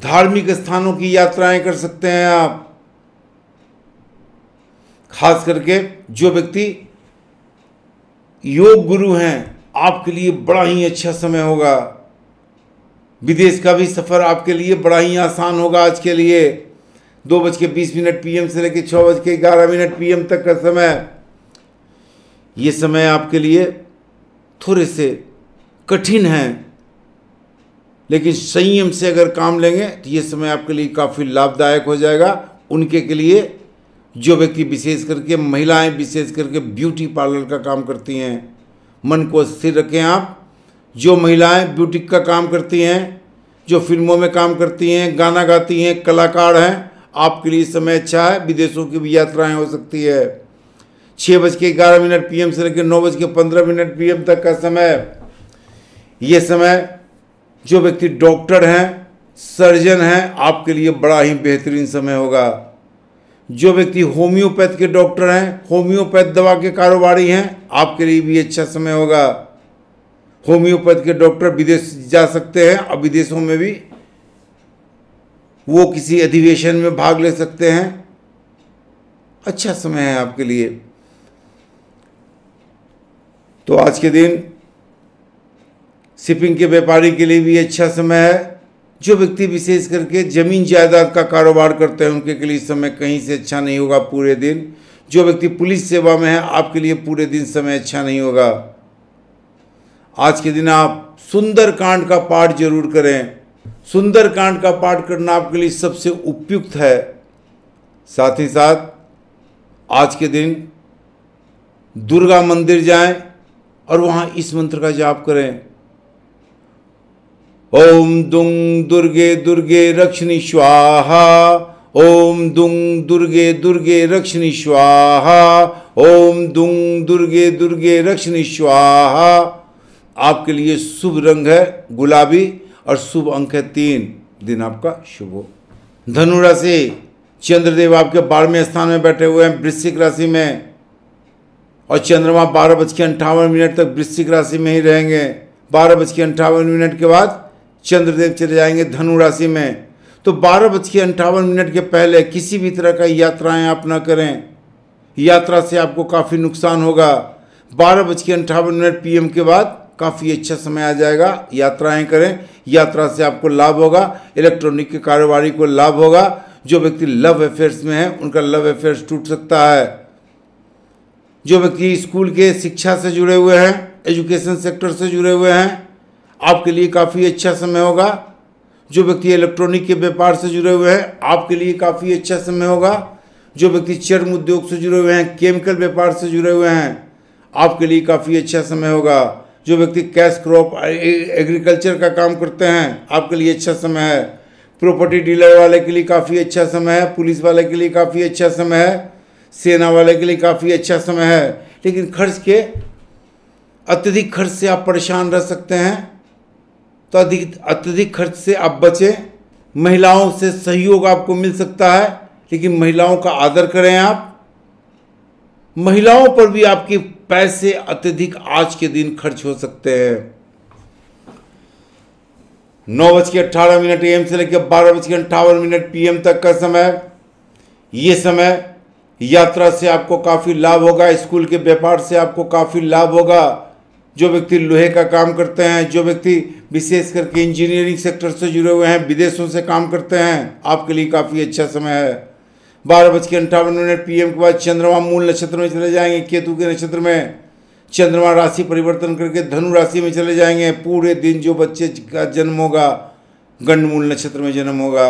धार्मिक स्थानों की यात्राएं कर सकते हैं आप खास करके जो व्यक्ति योग गुरु हैं आपके लिए बड़ा ही अच्छा समय होगा विदेश का भी सफ़र आपके लिए बड़ा ही आसान होगा आज के लिए दो बज के बीस मिनट पीएम से लेकर छः बज के ग्यारह मिनट पीएम तक का समय ये समय आपके लिए थोड़े से कठिन हैं लेकिन संयम से अगर काम लेंगे तो ये समय आपके लिए काफ़ी लाभदायक हो जाएगा उनके के लिए जो व्यक्ति विशेष करके महिलाएं विशेष करके ब्यूटी पार्लर का काम करती हैं मन को स्थिर रखें आप जो महिलाएं ब्यूटी का काम करती हैं जो फिल्मों में काम करती हैं गाना गाती हैं कलाकार हैं आपके लिए समय अच्छा है विदेशों की भी यात्राएं हो सकती है छः बज के ग्यारह मिनट पी से लेकर नौ बज के पंद्रह मिनट पी तक का समय ये समय जो व्यक्ति डॉक्टर हैं सर्जन हैं आपके लिए बड़ा ही बेहतरीन समय होगा जो व्यक्ति होम्योपैथ के डॉक्टर हैं होम्योपैथ दवा के कारोबारी हैं आपके लिए भी अच्छा समय होगा होम्योपैथ के डॉक्टर विदेश जा सकते हैं और विदेशों में भी वो किसी अधिवेशन में भाग ले सकते हैं अच्छा समय है आपके लिए तो आज के दिन शिपिंग के व्यापारी के लिए भी अच्छा समय है जो व्यक्ति विशेष करके ज़मीन जायदाद का कारोबार करते हैं उनके के लिए समय कहीं से अच्छा नहीं होगा पूरे दिन जो व्यक्ति पुलिस सेवा में है आपके लिए पूरे दिन समय अच्छा नहीं होगा आज के दिन आप सुंदर कांड का पाठ जरूर करें सुंदर कांड का पाठ करना आपके लिए सबसे उपयुक्त है साथ ही साथ आज के दिन दुर्गा मंदिर जाएं और वहाँ इस मंत्र का जाप करें ओम दुं दुर्गे दुर्गे रक्षणी स्वाहा ओम दुं दुर्गे दुर्गे रक्षणी स्वाहा ओम दुं दुर्गे दुर्गे रक्षणी स्वाहा आपके लिए शुभ रंग है गुलाबी और शुभ अंक है तीन दिन आपका शुभ हो धनु राशि चंद्रदेव आपके बारहवें स्थान में बैठे हुए हैं वृश्चिक राशि में और चंद्रमा बारह बज के अंठावन मिनट तक वृश्चिक राशि में ही रहेंगे बारह बज के अंठावन मिनट के बाद चंद्रदेव चले जाएंगे धनु राशि में तो बारह बज के अंठावन मिनट के पहले किसी भी तरह का यात्राएं आप ना करें यात्रा से आपको काफ़ी नुकसान होगा बारह बज के अंठावन मिनट पी के बाद काफ़ी अच्छा समय आ जाएगा यात्राएं करें यात्रा से आपको लाभ होगा इलेक्ट्रॉनिक के कारोबारी को लाभ होगा जो व्यक्ति लव अफेयर्स में है उनका लव अफेयर्स टूट सकता है जो व्यक्ति स्कूल के शिक्षा से जुड़े हुए हैं एजुकेशन सेक्टर से जुड़े हुए हैं आपके लिए काफ़ी अच्छा समय होगा जो व्यक्ति इलेक्ट्रॉनिक के व्यापार से जुड़े हुए हैं आपके लिए काफ़ी अच्छा समय होगा जो व्यक्ति चर्म उद्योग से जुड़े हुए हैं केमिकल व्यापार से जुड़े हुए हैं आपके लिए काफ़ी अच्छा समय होगा जो व्यक्ति कैश क्रॉप एग्रीकल्चर का काम करते हैं आपके लिए अच्छा समय है प्रॉपर्टी डीलर वाले के लिए काफ़ी अच्छा समय है पुलिस वाले के लिए काफ़ी अच्छा समय है सेना वाले के लिए काफ़ी अच्छा समय है लेकिन खर्च के अत्यधिक खर्च से आप परेशान रह सकते हैं तो अधिक अत्यधिक खर्च से आप बचें महिलाओं से सहयोग आपको मिल सकता है लेकिन महिलाओं का आदर करें आप महिलाओं पर भी आपके पैसे अत्यधिक आज के दिन खर्च हो सकते हैं नौ बज के अट्ठारह मिनट एम से लेकर बारह बज के अंठावन मिनट पीएम तक का समय ये समय यात्रा से आपको काफ़ी लाभ होगा स्कूल के व्यापार से आपको काफ़ी लाभ होगा जो व्यक्ति लोहे का काम करते हैं जो व्यक्ति विशेष करके इंजीनियरिंग सेक्टर से जुड़े हुए हैं विदेशों से काम करते हैं आपके लिए काफ़ी अच्छा समय है बारह बज के अंठावन मिनट पी के बाद चंद्रमा मूल नक्षत्र में चले जाएंगे केतु के नक्षत्र में चंद्रमा राशि परिवर्तन करके धनु राशि में चले जाएंगे पूरे दिन जो बच्चे का जन्म होगा गंडमूल नक्षत्र में जन्म होगा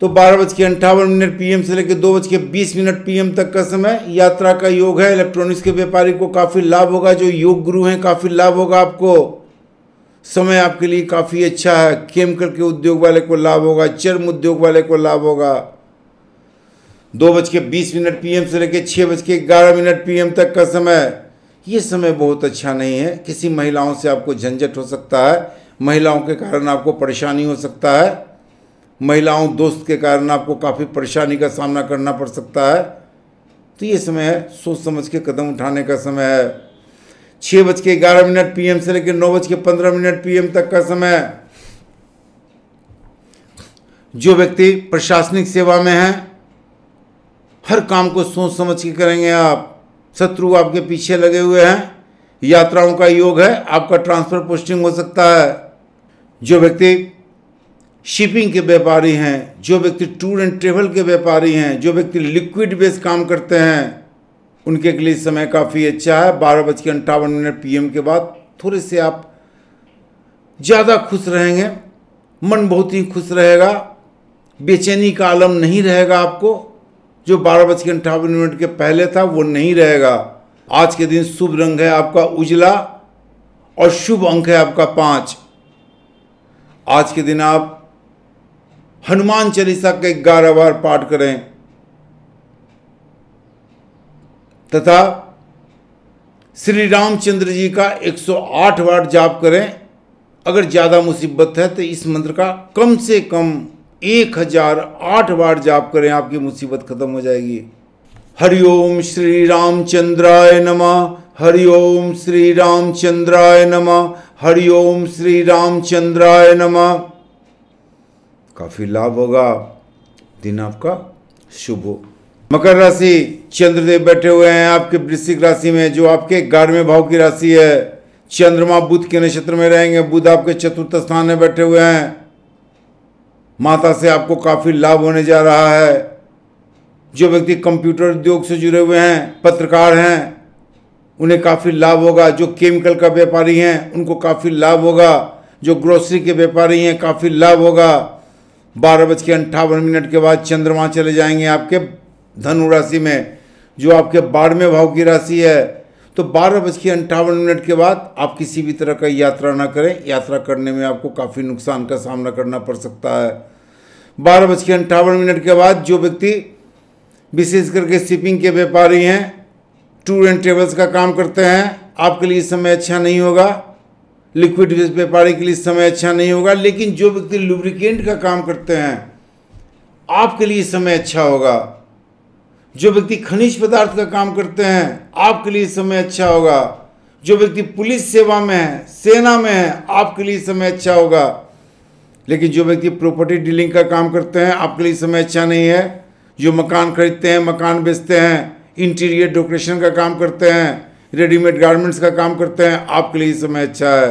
तो बारह बज के अंठावन मिनट पीएम से लेकर दो बज के बीस मिनट पीएम तक का समय यात्रा का योग है इलेक्ट्रॉनिक्स के व्यापारी को काफ़ी लाभ होगा जो योग गुरु हैं काफ़ी लाभ होगा आपको समय आपके लिए काफ़ी अच्छा है केमिकल के उद्योग वाले को लाभ होगा चर्म उद्योग वाले को लाभ होगा दो बज के बीस मिनट पी से लेकर छः बज के ग्यारह मिनट पी तक का समय ये समय बहुत अच्छा नहीं है किसी महिलाओं से आपको झंझट हो सकता है महिलाओं के कारण आपको परेशानी हो सकता है महिलाओं दोस्त के कारण आपको काफ़ी परेशानी का सामना करना पड़ सकता है तो ये समय है सोच समझ के कदम उठाने का समय है छः बज के ग्यारह मिनट पी से लेकर नौ बज के पंद्रह मिनट पी तक का समय जो व्यक्ति प्रशासनिक सेवा में है हर काम को सोच समझ के करेंगे आप शत्रु आपके पीछे लगे हुए हैं यात्राओं का योग है आपका ट्रांसफर पोस्टिंग हो सकता है जो व्यक्ति शिपिंग के व्यापारी हैं जो व्यक्ति टूर एंड ट्रेवल के व्यापारी हैं जो व्यक्ति लिक्विड बेस काम करते हैं उनके के लिए समय काफ़ी अच्छा है बारह बज के अंठावन मिनट पी के बाद थोड़े से आप ज़्यादा खुश रहेंगे मन बहुत ही खुश रहेगा बेचैनी का आलम नहीं रहेगा आपको जो बारह बज के अंठावन मिनट के पहले था वो नहीं रहेगा आज के दिन शुभ रंग है आपका उजला और शुभ अंक है आपका पाँच आज के दिन आप हनुमान चालीसा का ग्यारह बार पाठ करें तथा श्री रामचंद्र जी का 108 बार जाप करें अगर ज़्यादा मुसीबत है तो इस मंत्र का कम से कम एक हजार आठ बार जाप करें आपकी मुसीबत खत्म हो जाएगी हरिओम श्री रामचंद्राय नमः हरिओम श्री रामचंद्राय नमः हरिओम श्री रामचंद्राय नमः काफ़ी लाभ होगा दिन आपका शुभ हो मकर राशि चंद्रदेव बैठे हुए हैं आपके वृश्चिक राशि में जो आपके ग्यारहवें भाव की राशि है चंद्रमा बुद्ध के नक्षत्र में रहेंगे बुद्ध आपके चतुर्थ स्थान में बैठे हुए हैं माता से आपको काफ़ी लाभ होने जा रहा है जो व्यक्ति कंप्यूटर उद्योग से जुड़े हुए हैं पत्रकार हैं उन्हें काफ़ी लाभ होगा जो केमिकल का व्यापारी हैं उनको काफ़ी लाभ होगा जो ग्रोसरी के व्यापारी हैं काफ़ी लाभ होगा बारह बज के अंठावन मिनट के बाद चंद्रमा चले जाएंगे आपके धनु राशि में जो आपके बारहवें भाव की राशि है तो बारह बज के अंठावन मिनट के बाद आप किसी भी तरह का यात्रा ना करें यात्रा करने में आपको काफ़ी नुकसान का सामना करना पड़ सकता है बारह बज के अंठावन मिनट के बाद जो व्यक्ति विशेष करके शिपिंग के व्यापारी हैं टूर एंड ट्रेवल्स का काम करते हैं आपके लिए समय अच्छा नहीं होगा लिक्विड वेस्ट व्यापारी के लिए समय अच्छा नहीं होगा लेकिन जो व्यक्ति लुब्रिकेंट का काम करते हैं आपके लिए समय अच्छा होगा जो व्यक्ति खनिज पदार्थ का काम करते हैं आपके लिए समय अच्छा होगा जो व्यक्ति पुलिस सेवा में है सेना में है आपके लिए समय अच्छा होगा लेकिन जो व्यक्ति प्रॉपर्टी डीलिंग का काम करते हैं आपके लिए समय अच्छा नहीं है जो मकान खरीदते हैं मकान बेचते हैं इंटीरियर डेकोरेशन का काम करते हैं रेडीमेड गारमेंट्स का काम करते हैं आपके लिए समय अच्छा है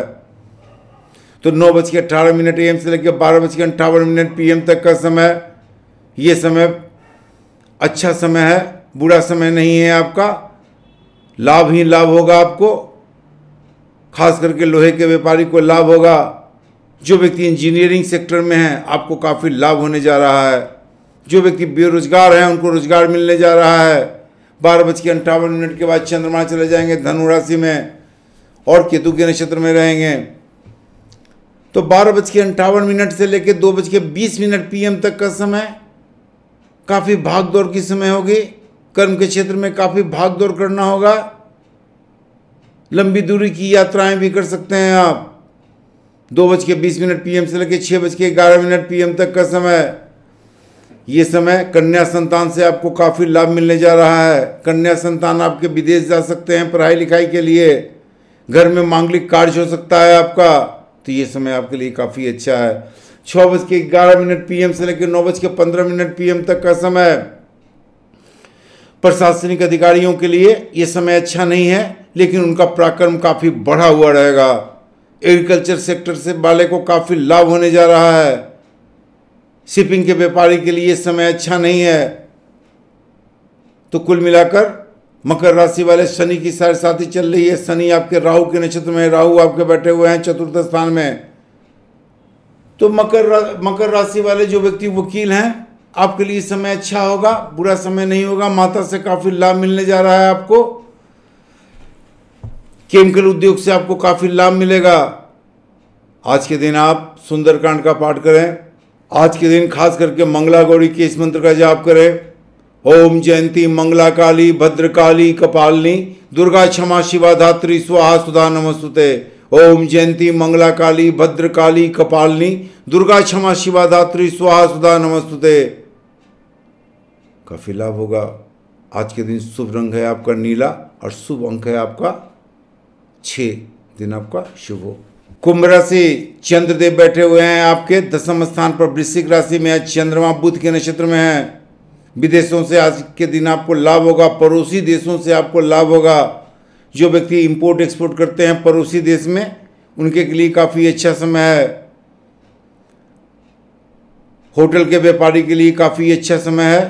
तो नौ बज के अट्ठारह मिनट एम से लेकर बारह बज के अंठावन मिनट पी तक का समय ये समय अच्छा समय है बुरा समय नहीं है आपका लाभ ही लाभ होगा आपको खास करके लोहे के व्यापारी को लाभ होगा जो व्यक्ति इंजीनियरिंग सेक्टर में है आपको काफ़ी लाभ होने जा रहा है जो व्यक्ति बेरोजगार हैं उनको रोजगार मिलने जा रहा है बारह बज के अंठावन मिनट के बाद चंद्रमा चले जाएंगे धनु राशि में और केतु के नक्षत्र में रहेंगे तो बारह बज के अंठावन मिनट से लेकर दो बज के बीस मिनट पीएम तक का समय काफ़ी भाग दौड़ की समय होगी कर्म के क्षेत्र में काफ़ी भाग दौड़ करना होगा लंबी दूरी की यात्राएं भी कर सकते हैं आप दो बज के बीस मिनट पीएम से लेकर छह बज के ग्यारह मिनट पीएम तक का समय ये समय कन्या संतान से आपको काफ़ी लाभ मिलने जा रहा है कन्या संतान आपके विदेश जा सकते हैं पढ़ाई लिखाई के लिए घर में मांगलिक कार्य हो सकता है आपका तो ये समय आपके लिए काफ़ी अच्छा है छः बज के ग्यारह मिनट पीएम से लेकर नौ बज के पंद्रह मिनट पीएम तक का समय प्रशासनिक अधिकारियों के लिए ये समय अच्छा नहीं है लेकिन उनका पराक्रम काफ़ी बढ़ा हुआ रहेगा एग्रीकल्चर सेक्टर से वाले को काफ़ी लाभ होने जा रहा है शिपिंग के व्यापारी के लिए समय अच्छा नहीं है तो कुल मिलाकर मकर राशि वाले शनि की सारे साथी चल रही है शनि आपके राहु के नक्षत्र में राहु आपके बैठे हुए हैं चतुर्थ स्थान में तो मकर रा, मकर राशि वाले जो व्यक्ति वकील हैं आपके लिए समय अच्छा होगा बुरा समय नहीं होगा माता से काफ़ी लाभ मिलने जा रहा है आपको केमिकल उद्योग से आपको काफ़ी लाभ मिलेगा आज के दिन आप सुंदरकांड का पाठ करें आज के दिन खास करके मंगला गौरी के इस मंत्र का जाप करें ओम जयंती मंगला काली भद्रकाली कपालनी दुर्गा क्षमा शिवा धात्री स्वाहा सुधा नमस्ते ओम जयंती मंगला काली भद्रकाली कपालनी दुर्गा क्षमा शिवा धात्री स्वाहा सुधा नमस्ते काफी लाभ होगा आज के दिन शुभ रंग है आपका नीला और शुभ अंक है आपका छ दिन आपका शुभ हो कुंभ राशि चंद्रदेव बैठे हुए हैं आपके दसम स्थान पर वृश्चिक राशि में है चंद्रमा बुध के नक्षत्र में है विदेशों से आज के दिन आपको लाभ होगा पड़ोसी देशों से आपको लाभ होगा जो व्यक्ति इंपोर्ट एक्सपोर्ट करते हैं पड़ोसी देश में उनके लिए काफ़ी अच्छा समय है होटल के व्यापारी के लिए काफ़ी अच्छा समय है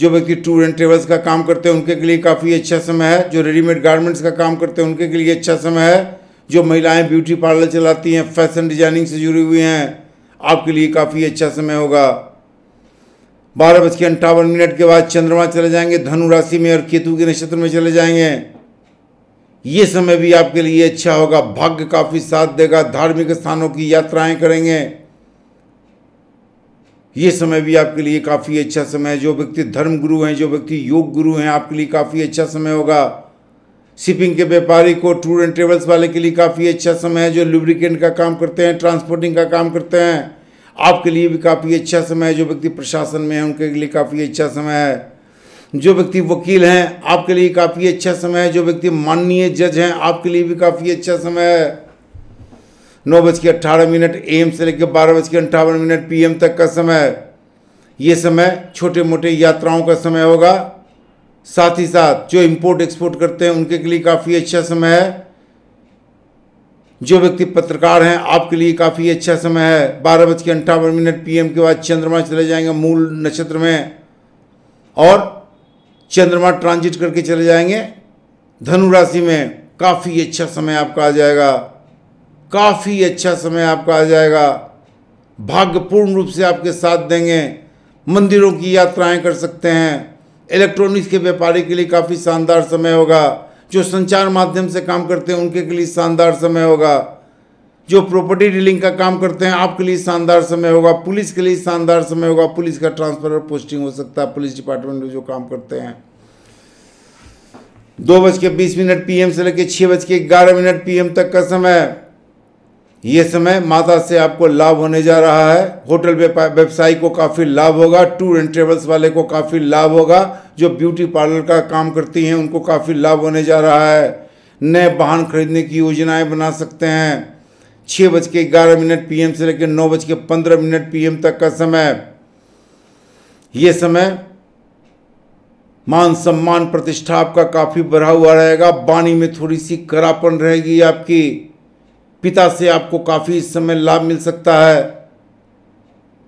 जो व्यक्ति टूर एंड ट्रेवल्स का काम करते हैं उनके के लिए काफ़ी अच्छा समय है जो रेडीमेड गारमेंट्स का काम करते हैं उनके के लिए अच्छा समय है जो महिलाएं ब्यूटी पार्लर चलाती हैं फैशन डिजाइनिंग से जुड़ी हुई हैं आपके लिए काफ़ी अच्छा समय होगा बारह बज के अंठावन मिनट के बाद चंद्रमा चले जाएंगे धनु राशि में और केतु के नक्षत्र में चले जाएंगे ये समय भी आपके लिए अच्छा होगा भाग्य काफ़ी साथ देगा धार्मिक स्थानों की यात्राएं करेंगे ये समय भी आपके लिए काफ़ी अच्छा समय है जो व्यक्ति धर्म गुरु हैं जो व्यक्ति योग गुरु हैं आपके लिए काफ़ी अच्छा समय होगा शिपिंग के व्यापारी को टूर एंड ट्रेवल्स वाले के लिए काफ़ी अच्छा समय है जो लुब्रिकेंट का काम करते हैं ट्रांसपोर्टिंग का काम करते हैं आपके लिए भी काफ़ी अच्छा समय है जो व्यक्ति प्रशासन में है उनके लिए काफ़ी अच्छा समय है जो व्यक्ति वकील हैं आपके लिए काफ़ी अच्छा समय है जो व्यक्ति माननीय जज हैं आपके लिए भी काफ़ी अच्छा समय है नौ बज के अट्ठारह मिनट ए से लेकर बारह बज के अंठावन मिनट पी तक का समय ये समय छोटे मोटे यात्राओं का समय होगा साथ ही साथ जो इंपोर्ट एक्सपोर्ट करते हैं उनके लिए काफ़ी अच्छा समय है जो व्यक्ति पत्रकार हैं आपके लिए काफ़ी अच्छा समय है बारह बज के अंठावन मिनट पीएम के बाद चंद्रमा चले जाएंगे मूल नक्षत्र में और चंद्रमा ट्रांजिट करके चले जाएंगे धनु राशि में काफ़ी अच्छा समय आपका आ जाएगा काफ़ी अच्छा समय आपका आ जाएगा भाग्य पूर्ण रूप से आपके साथ देंगे मंदिरों की यात्राएं कर सकते हैं इलेक्ट्रॉनिक्स के व्यापारी के लिए काफ़ी शानदार समय होगा जो संचार माध्यम से काम करते हैं उनके लिए शानदार समय होगा जो प्रॉपर्टी डीलिंग का काम करते हैं आपके लिए शानदार समय होगा पुलिस के लिए शानदार समय होगा पुलिस का ट्रांसफर और पोस्टिंग हो सकता है पुलिस डिपार्टमेंट में जो काम करते हैं दो बज के बीस मिनट पीएम से लेकर छः बज के ग्यारह मिनट पीएम तक का समय ये समय माता से आपको लाभ होने जा रहा है होटल व्यवसायी को काफ़ी लाभ होगा टूर एंड ट्रेवल्स वाले को काफ़ी लाभ होगा जो ब्यूटी पार्लर का काम करती हैं उनको काफ़ी लाभ होने जा रहा है नए वाहन खरीदने की योजनाएं बना सकते हैं छह बज के ग्यारह मिनट पीएम से लेकर नौ बज के पंद्रह मिनट पीएम तक का समय ये समय मान सम्मान प्रतिष्ठा आपका काफ़ी बढ़ा हुआ रहेगा वाणी में थोड़ी सी करापन रहेगी आपकी पिता से आपको काफ़ी इस समय लाभ मिल सकता है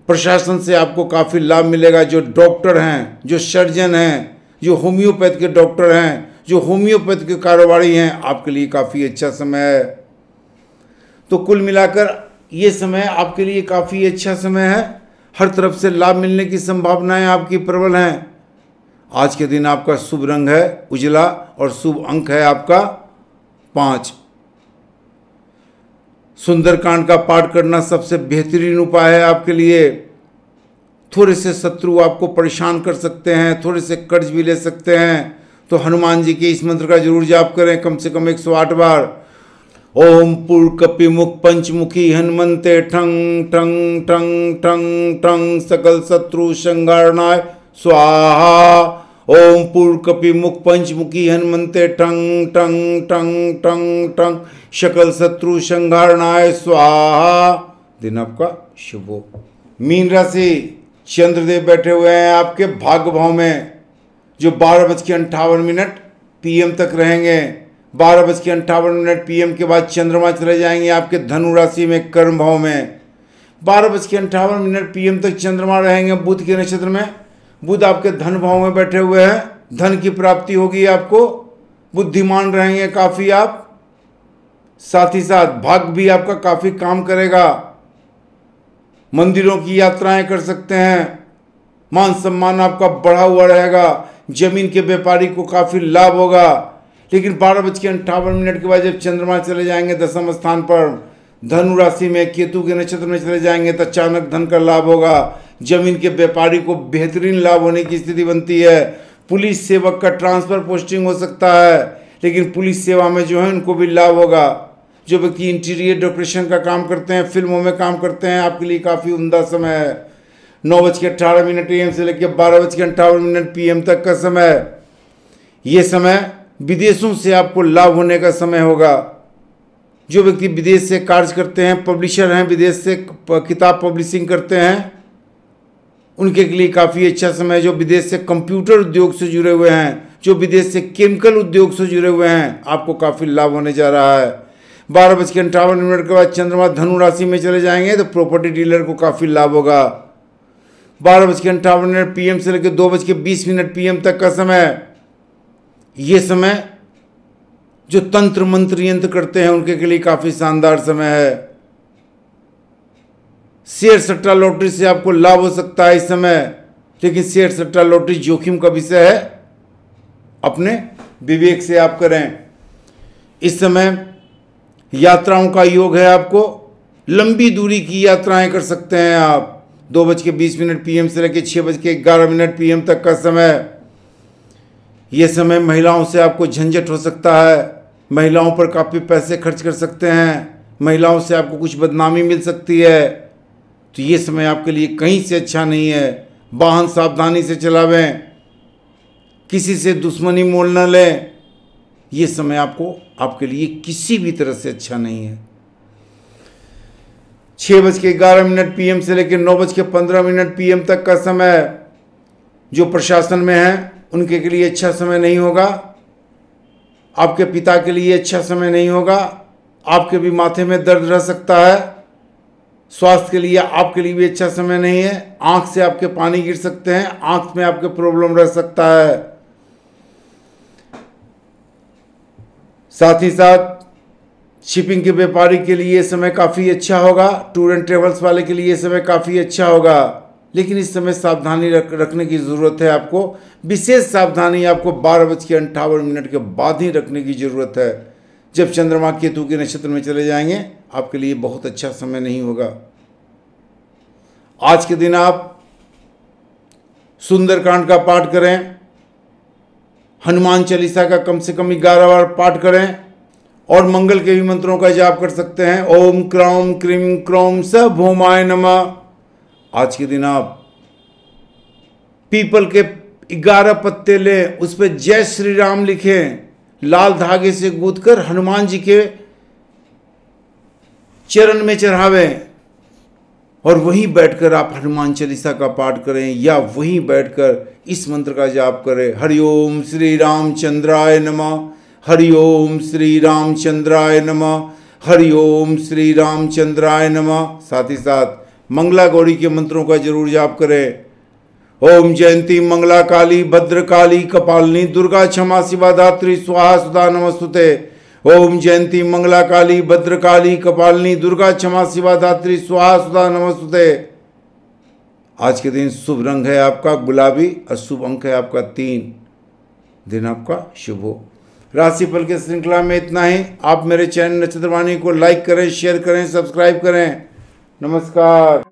प्रशासन से आपको काफ़ी लाभ मिलेगा जो डॉक्टर हैं जो सर्जन हैं जो होम्योपैथ के डॉक्टर हैं जो होम्योपैथ के कारोबारी हैं आपके लिए काफ़ी अच्छा समय है तो कुल मिलाकर ये समय आपके लिए काफ़ी अच्छा समय है हर तरफ से लाभ मिलने की संभावनाएं आपकी प्रबल हैं आज के दिन आपका शुभ रंग है उजला और शुभ अंक है आपका पाँच सुंदरकांड का पाठ करना सबसे बेहतरीन उपाय है आपके लिए थोड़े से शत्रु आपको परेशान कर सकते हैं थोड़े से कर्ज भी ले सकते हैं तो हनुमान जी के इस मंत्र का जरूर जाप करें कम से कम एक सौ आठ बार ओम पुर कपिमुख पंचमुखी हनुमंते ठंग ठंग ठंग ठंग ठंग सकल शत्रु संगरणाय स्वाहा ओम पूर्ण कपि मुख पंचमुखी हनुमते टंग टंग टंग टंग टंग शकल शत्रु संघारणाय स्वाहा दिन आपका शुभ हो मीन राशि चंद्रदेव बैठे हुए हैं आपके भाग्य भाव में जो बारह बज के अंठावन मिनट पीएम तक रहेंगे बारह बज के अंठावन मिनट पीएम के बाद चंद्रमा चले जाएंगे आपके धनु राशि में कर्म भाव में बारह बज के अंठावन मिनट पीएम तक चंद्रमा रहेंगे बुध के नक्षत्र में बुद्ध आपके धन भाव में बैठे हुए हैं धन की प्राप्ति होगी आपको बुद्धिमान रहेंगे काफ़ी आप साथ ही साथ भाग भी आपका काफ़ी काम करेगा मंदिरों की यात्राएं कर सकते हैं मान सम्मान आपका बढ़ा हुआ रहेगा जमीन के व्यापारी को काफ़ी लाभ होगा लेकिन बारह बज के अंठावन मिनट के बाद जब चंद्रमा चले जाएंगे दसम स्थान पर धनु राशि में केतु के नक्षत्र में चले जाएंगे तो अचानक धन का लाभ होगा जमीन के व्यापारी को बेहतरीन लाभ होने की स्थिति बनती है पुलिस सेवक का ट्रांसफ़र पोस्टिंग हो सकता है लेकिन पुलिस सेवा में जो है उनको भी लाभ होगा जो व्यक्ति इंटीरियर डेकोरेशन का काम करते हैं फिल्मों में काम करते हैं आपके लिए काफ़ी उमदा समय है नौ बज के अट्ठारह मिनट ए से लेकर बारह बज के अंठावन मिनट पी तक का समय ये समय विदेशों से आपको लाभ होने का समय होगा जो व्यक्ति विदेश से कार्य करते हैं पब्लिशर हैं विदेश से किताब पब्लिशिंग करते हैं उनके लिए काफ़ी अच्छा समय जो विदेश से कंप्यूटर उद्योग से जुड़े हुए हैं जो विदेश से केमिकल उद्योग से जुड़े हुए हैं आपको काफ़ी लाभ होने जा रहा है बारह बज के अंठावन मिनट के बाद चंद्रमा धनु राशि में चले जाएंगे तो प्रॉपर्टी डीलर को काफ़ी लाभ होगा बारह बज के अंठावन मिनट पीएम से लेकर दो बज के बीस मिनट पीएम तक का समय ये समय जो तंत्र मंत्र यंत्र करते हैं उनके के लिए काफ़ी शानदार समय है शेयर सट्टा लॉटरी से आपको लाभ हो सकता है इस समय लेकिन शेयर सट्टा लॉटरी जोखिम का विषय है अपने विवेक से आप करें इस समय यात्राओं का योग है आपको लंबी दूरी की यात्राएं कर सकते हैं आप दो बज के बीस मिनट पीएम से लेकर छः बज के ग्यारह मिनट पीएम तक का समय ये समय महिलाओं से आपको झंझट हो सकता है महिलाओं पर काफ़ी पैसे खर्च कर सकते हैं महिलाओं से आपको कुछ बदनामी मिल सकती है तो ये समय आपके लिए कहीं से अच्छा नहीं है वाहन सावधानी से चलावें किसी से दुश्मनी मोल न लें ये समय आपको आपके लिए किसी भी तरह से अच्छा नहीं है छः बज के ग्यारह मिनट पीएम से लेकर नौ बज के पंद्रह मिनट पीएम तक का समय जो प्रशासन में है उनके के लिए अच्छा समय नहीं होगा आपके पिता के लिए अच्छा समय नहीं होगा आपके भी माथे में दर्द रह सकता है स्वास्थ्य के लिए आपके लिए भी अच्छा समय नहीं है आंख से आपके पानी गिर सकते हैं आंख में आपके प्रॉब्लम रह सकता है साथ ही साथ शिपिंग के व्यापारी के लिए समय काफ़ी अच्छा होगा टूर एंड ट्रेवल्स वाले के लिए समय काफ़ी अच्छा होगा लेकिन इस समय सावधानी रख रखने की ज़रूरत है आपको विशेष सावधानी आपको बारह बज के अंठावन मिनट के बाद ही रखने की ज़रूरत है जब चंद्रमा केतु के नक्षत्र में चले जाएंगे आपके लिए बहुत अच्छा समय नहीं होगा आज के दिन आप सुंदरकांड का पाठ करें हनुमान चालीसा का कम से कम ग्यारह बार पाठ करें और मंगल के भी मंत्रों का जाप कर सकते हैं ओम क्रोम क्रीम क्रोम स होमाय नमा आज के दिन आप पीपल के ग्यारह पत्ते लें उस पर जय श्री राम लिखें लाल धागे से गूद कर हनुमान जी के चरण में चढ़ावें और वहीं बैठकर आप हनुमान चालीसा का पाठ करें या वहीं बैठकर इस मंत्र का जाप करें हरिओम श्री रामचंद्राय नमः हरिओम श्री रामचंद्राय नमः हरिओम श्री रामचंद्राय नमः साथ ही साथ मंगला गौरी के मंत्रों का जरूर जाप करें ओम जयंती मंगला काली भद्र काली कपालिनी दुर्गा क्षमा शिवा धात्री स्वाहा सुधा नमस्तुते ओम जयंती मंगला काली भद्रकाली कपालिनी दुर्गा क्षमा शिवादात्री सुहा सुधा नमस्ते आज के दिन शुभ रंग है आपका गुलाबी और शुभ अंक है आपका तीन दिन आपका शुभ हो राशिफल के श्रृंखला में इतना ही आप मेरे चैनल नक्षत्रवाणी को लाइक करें शेयर करें सब्सक्राइब करें नमस्कार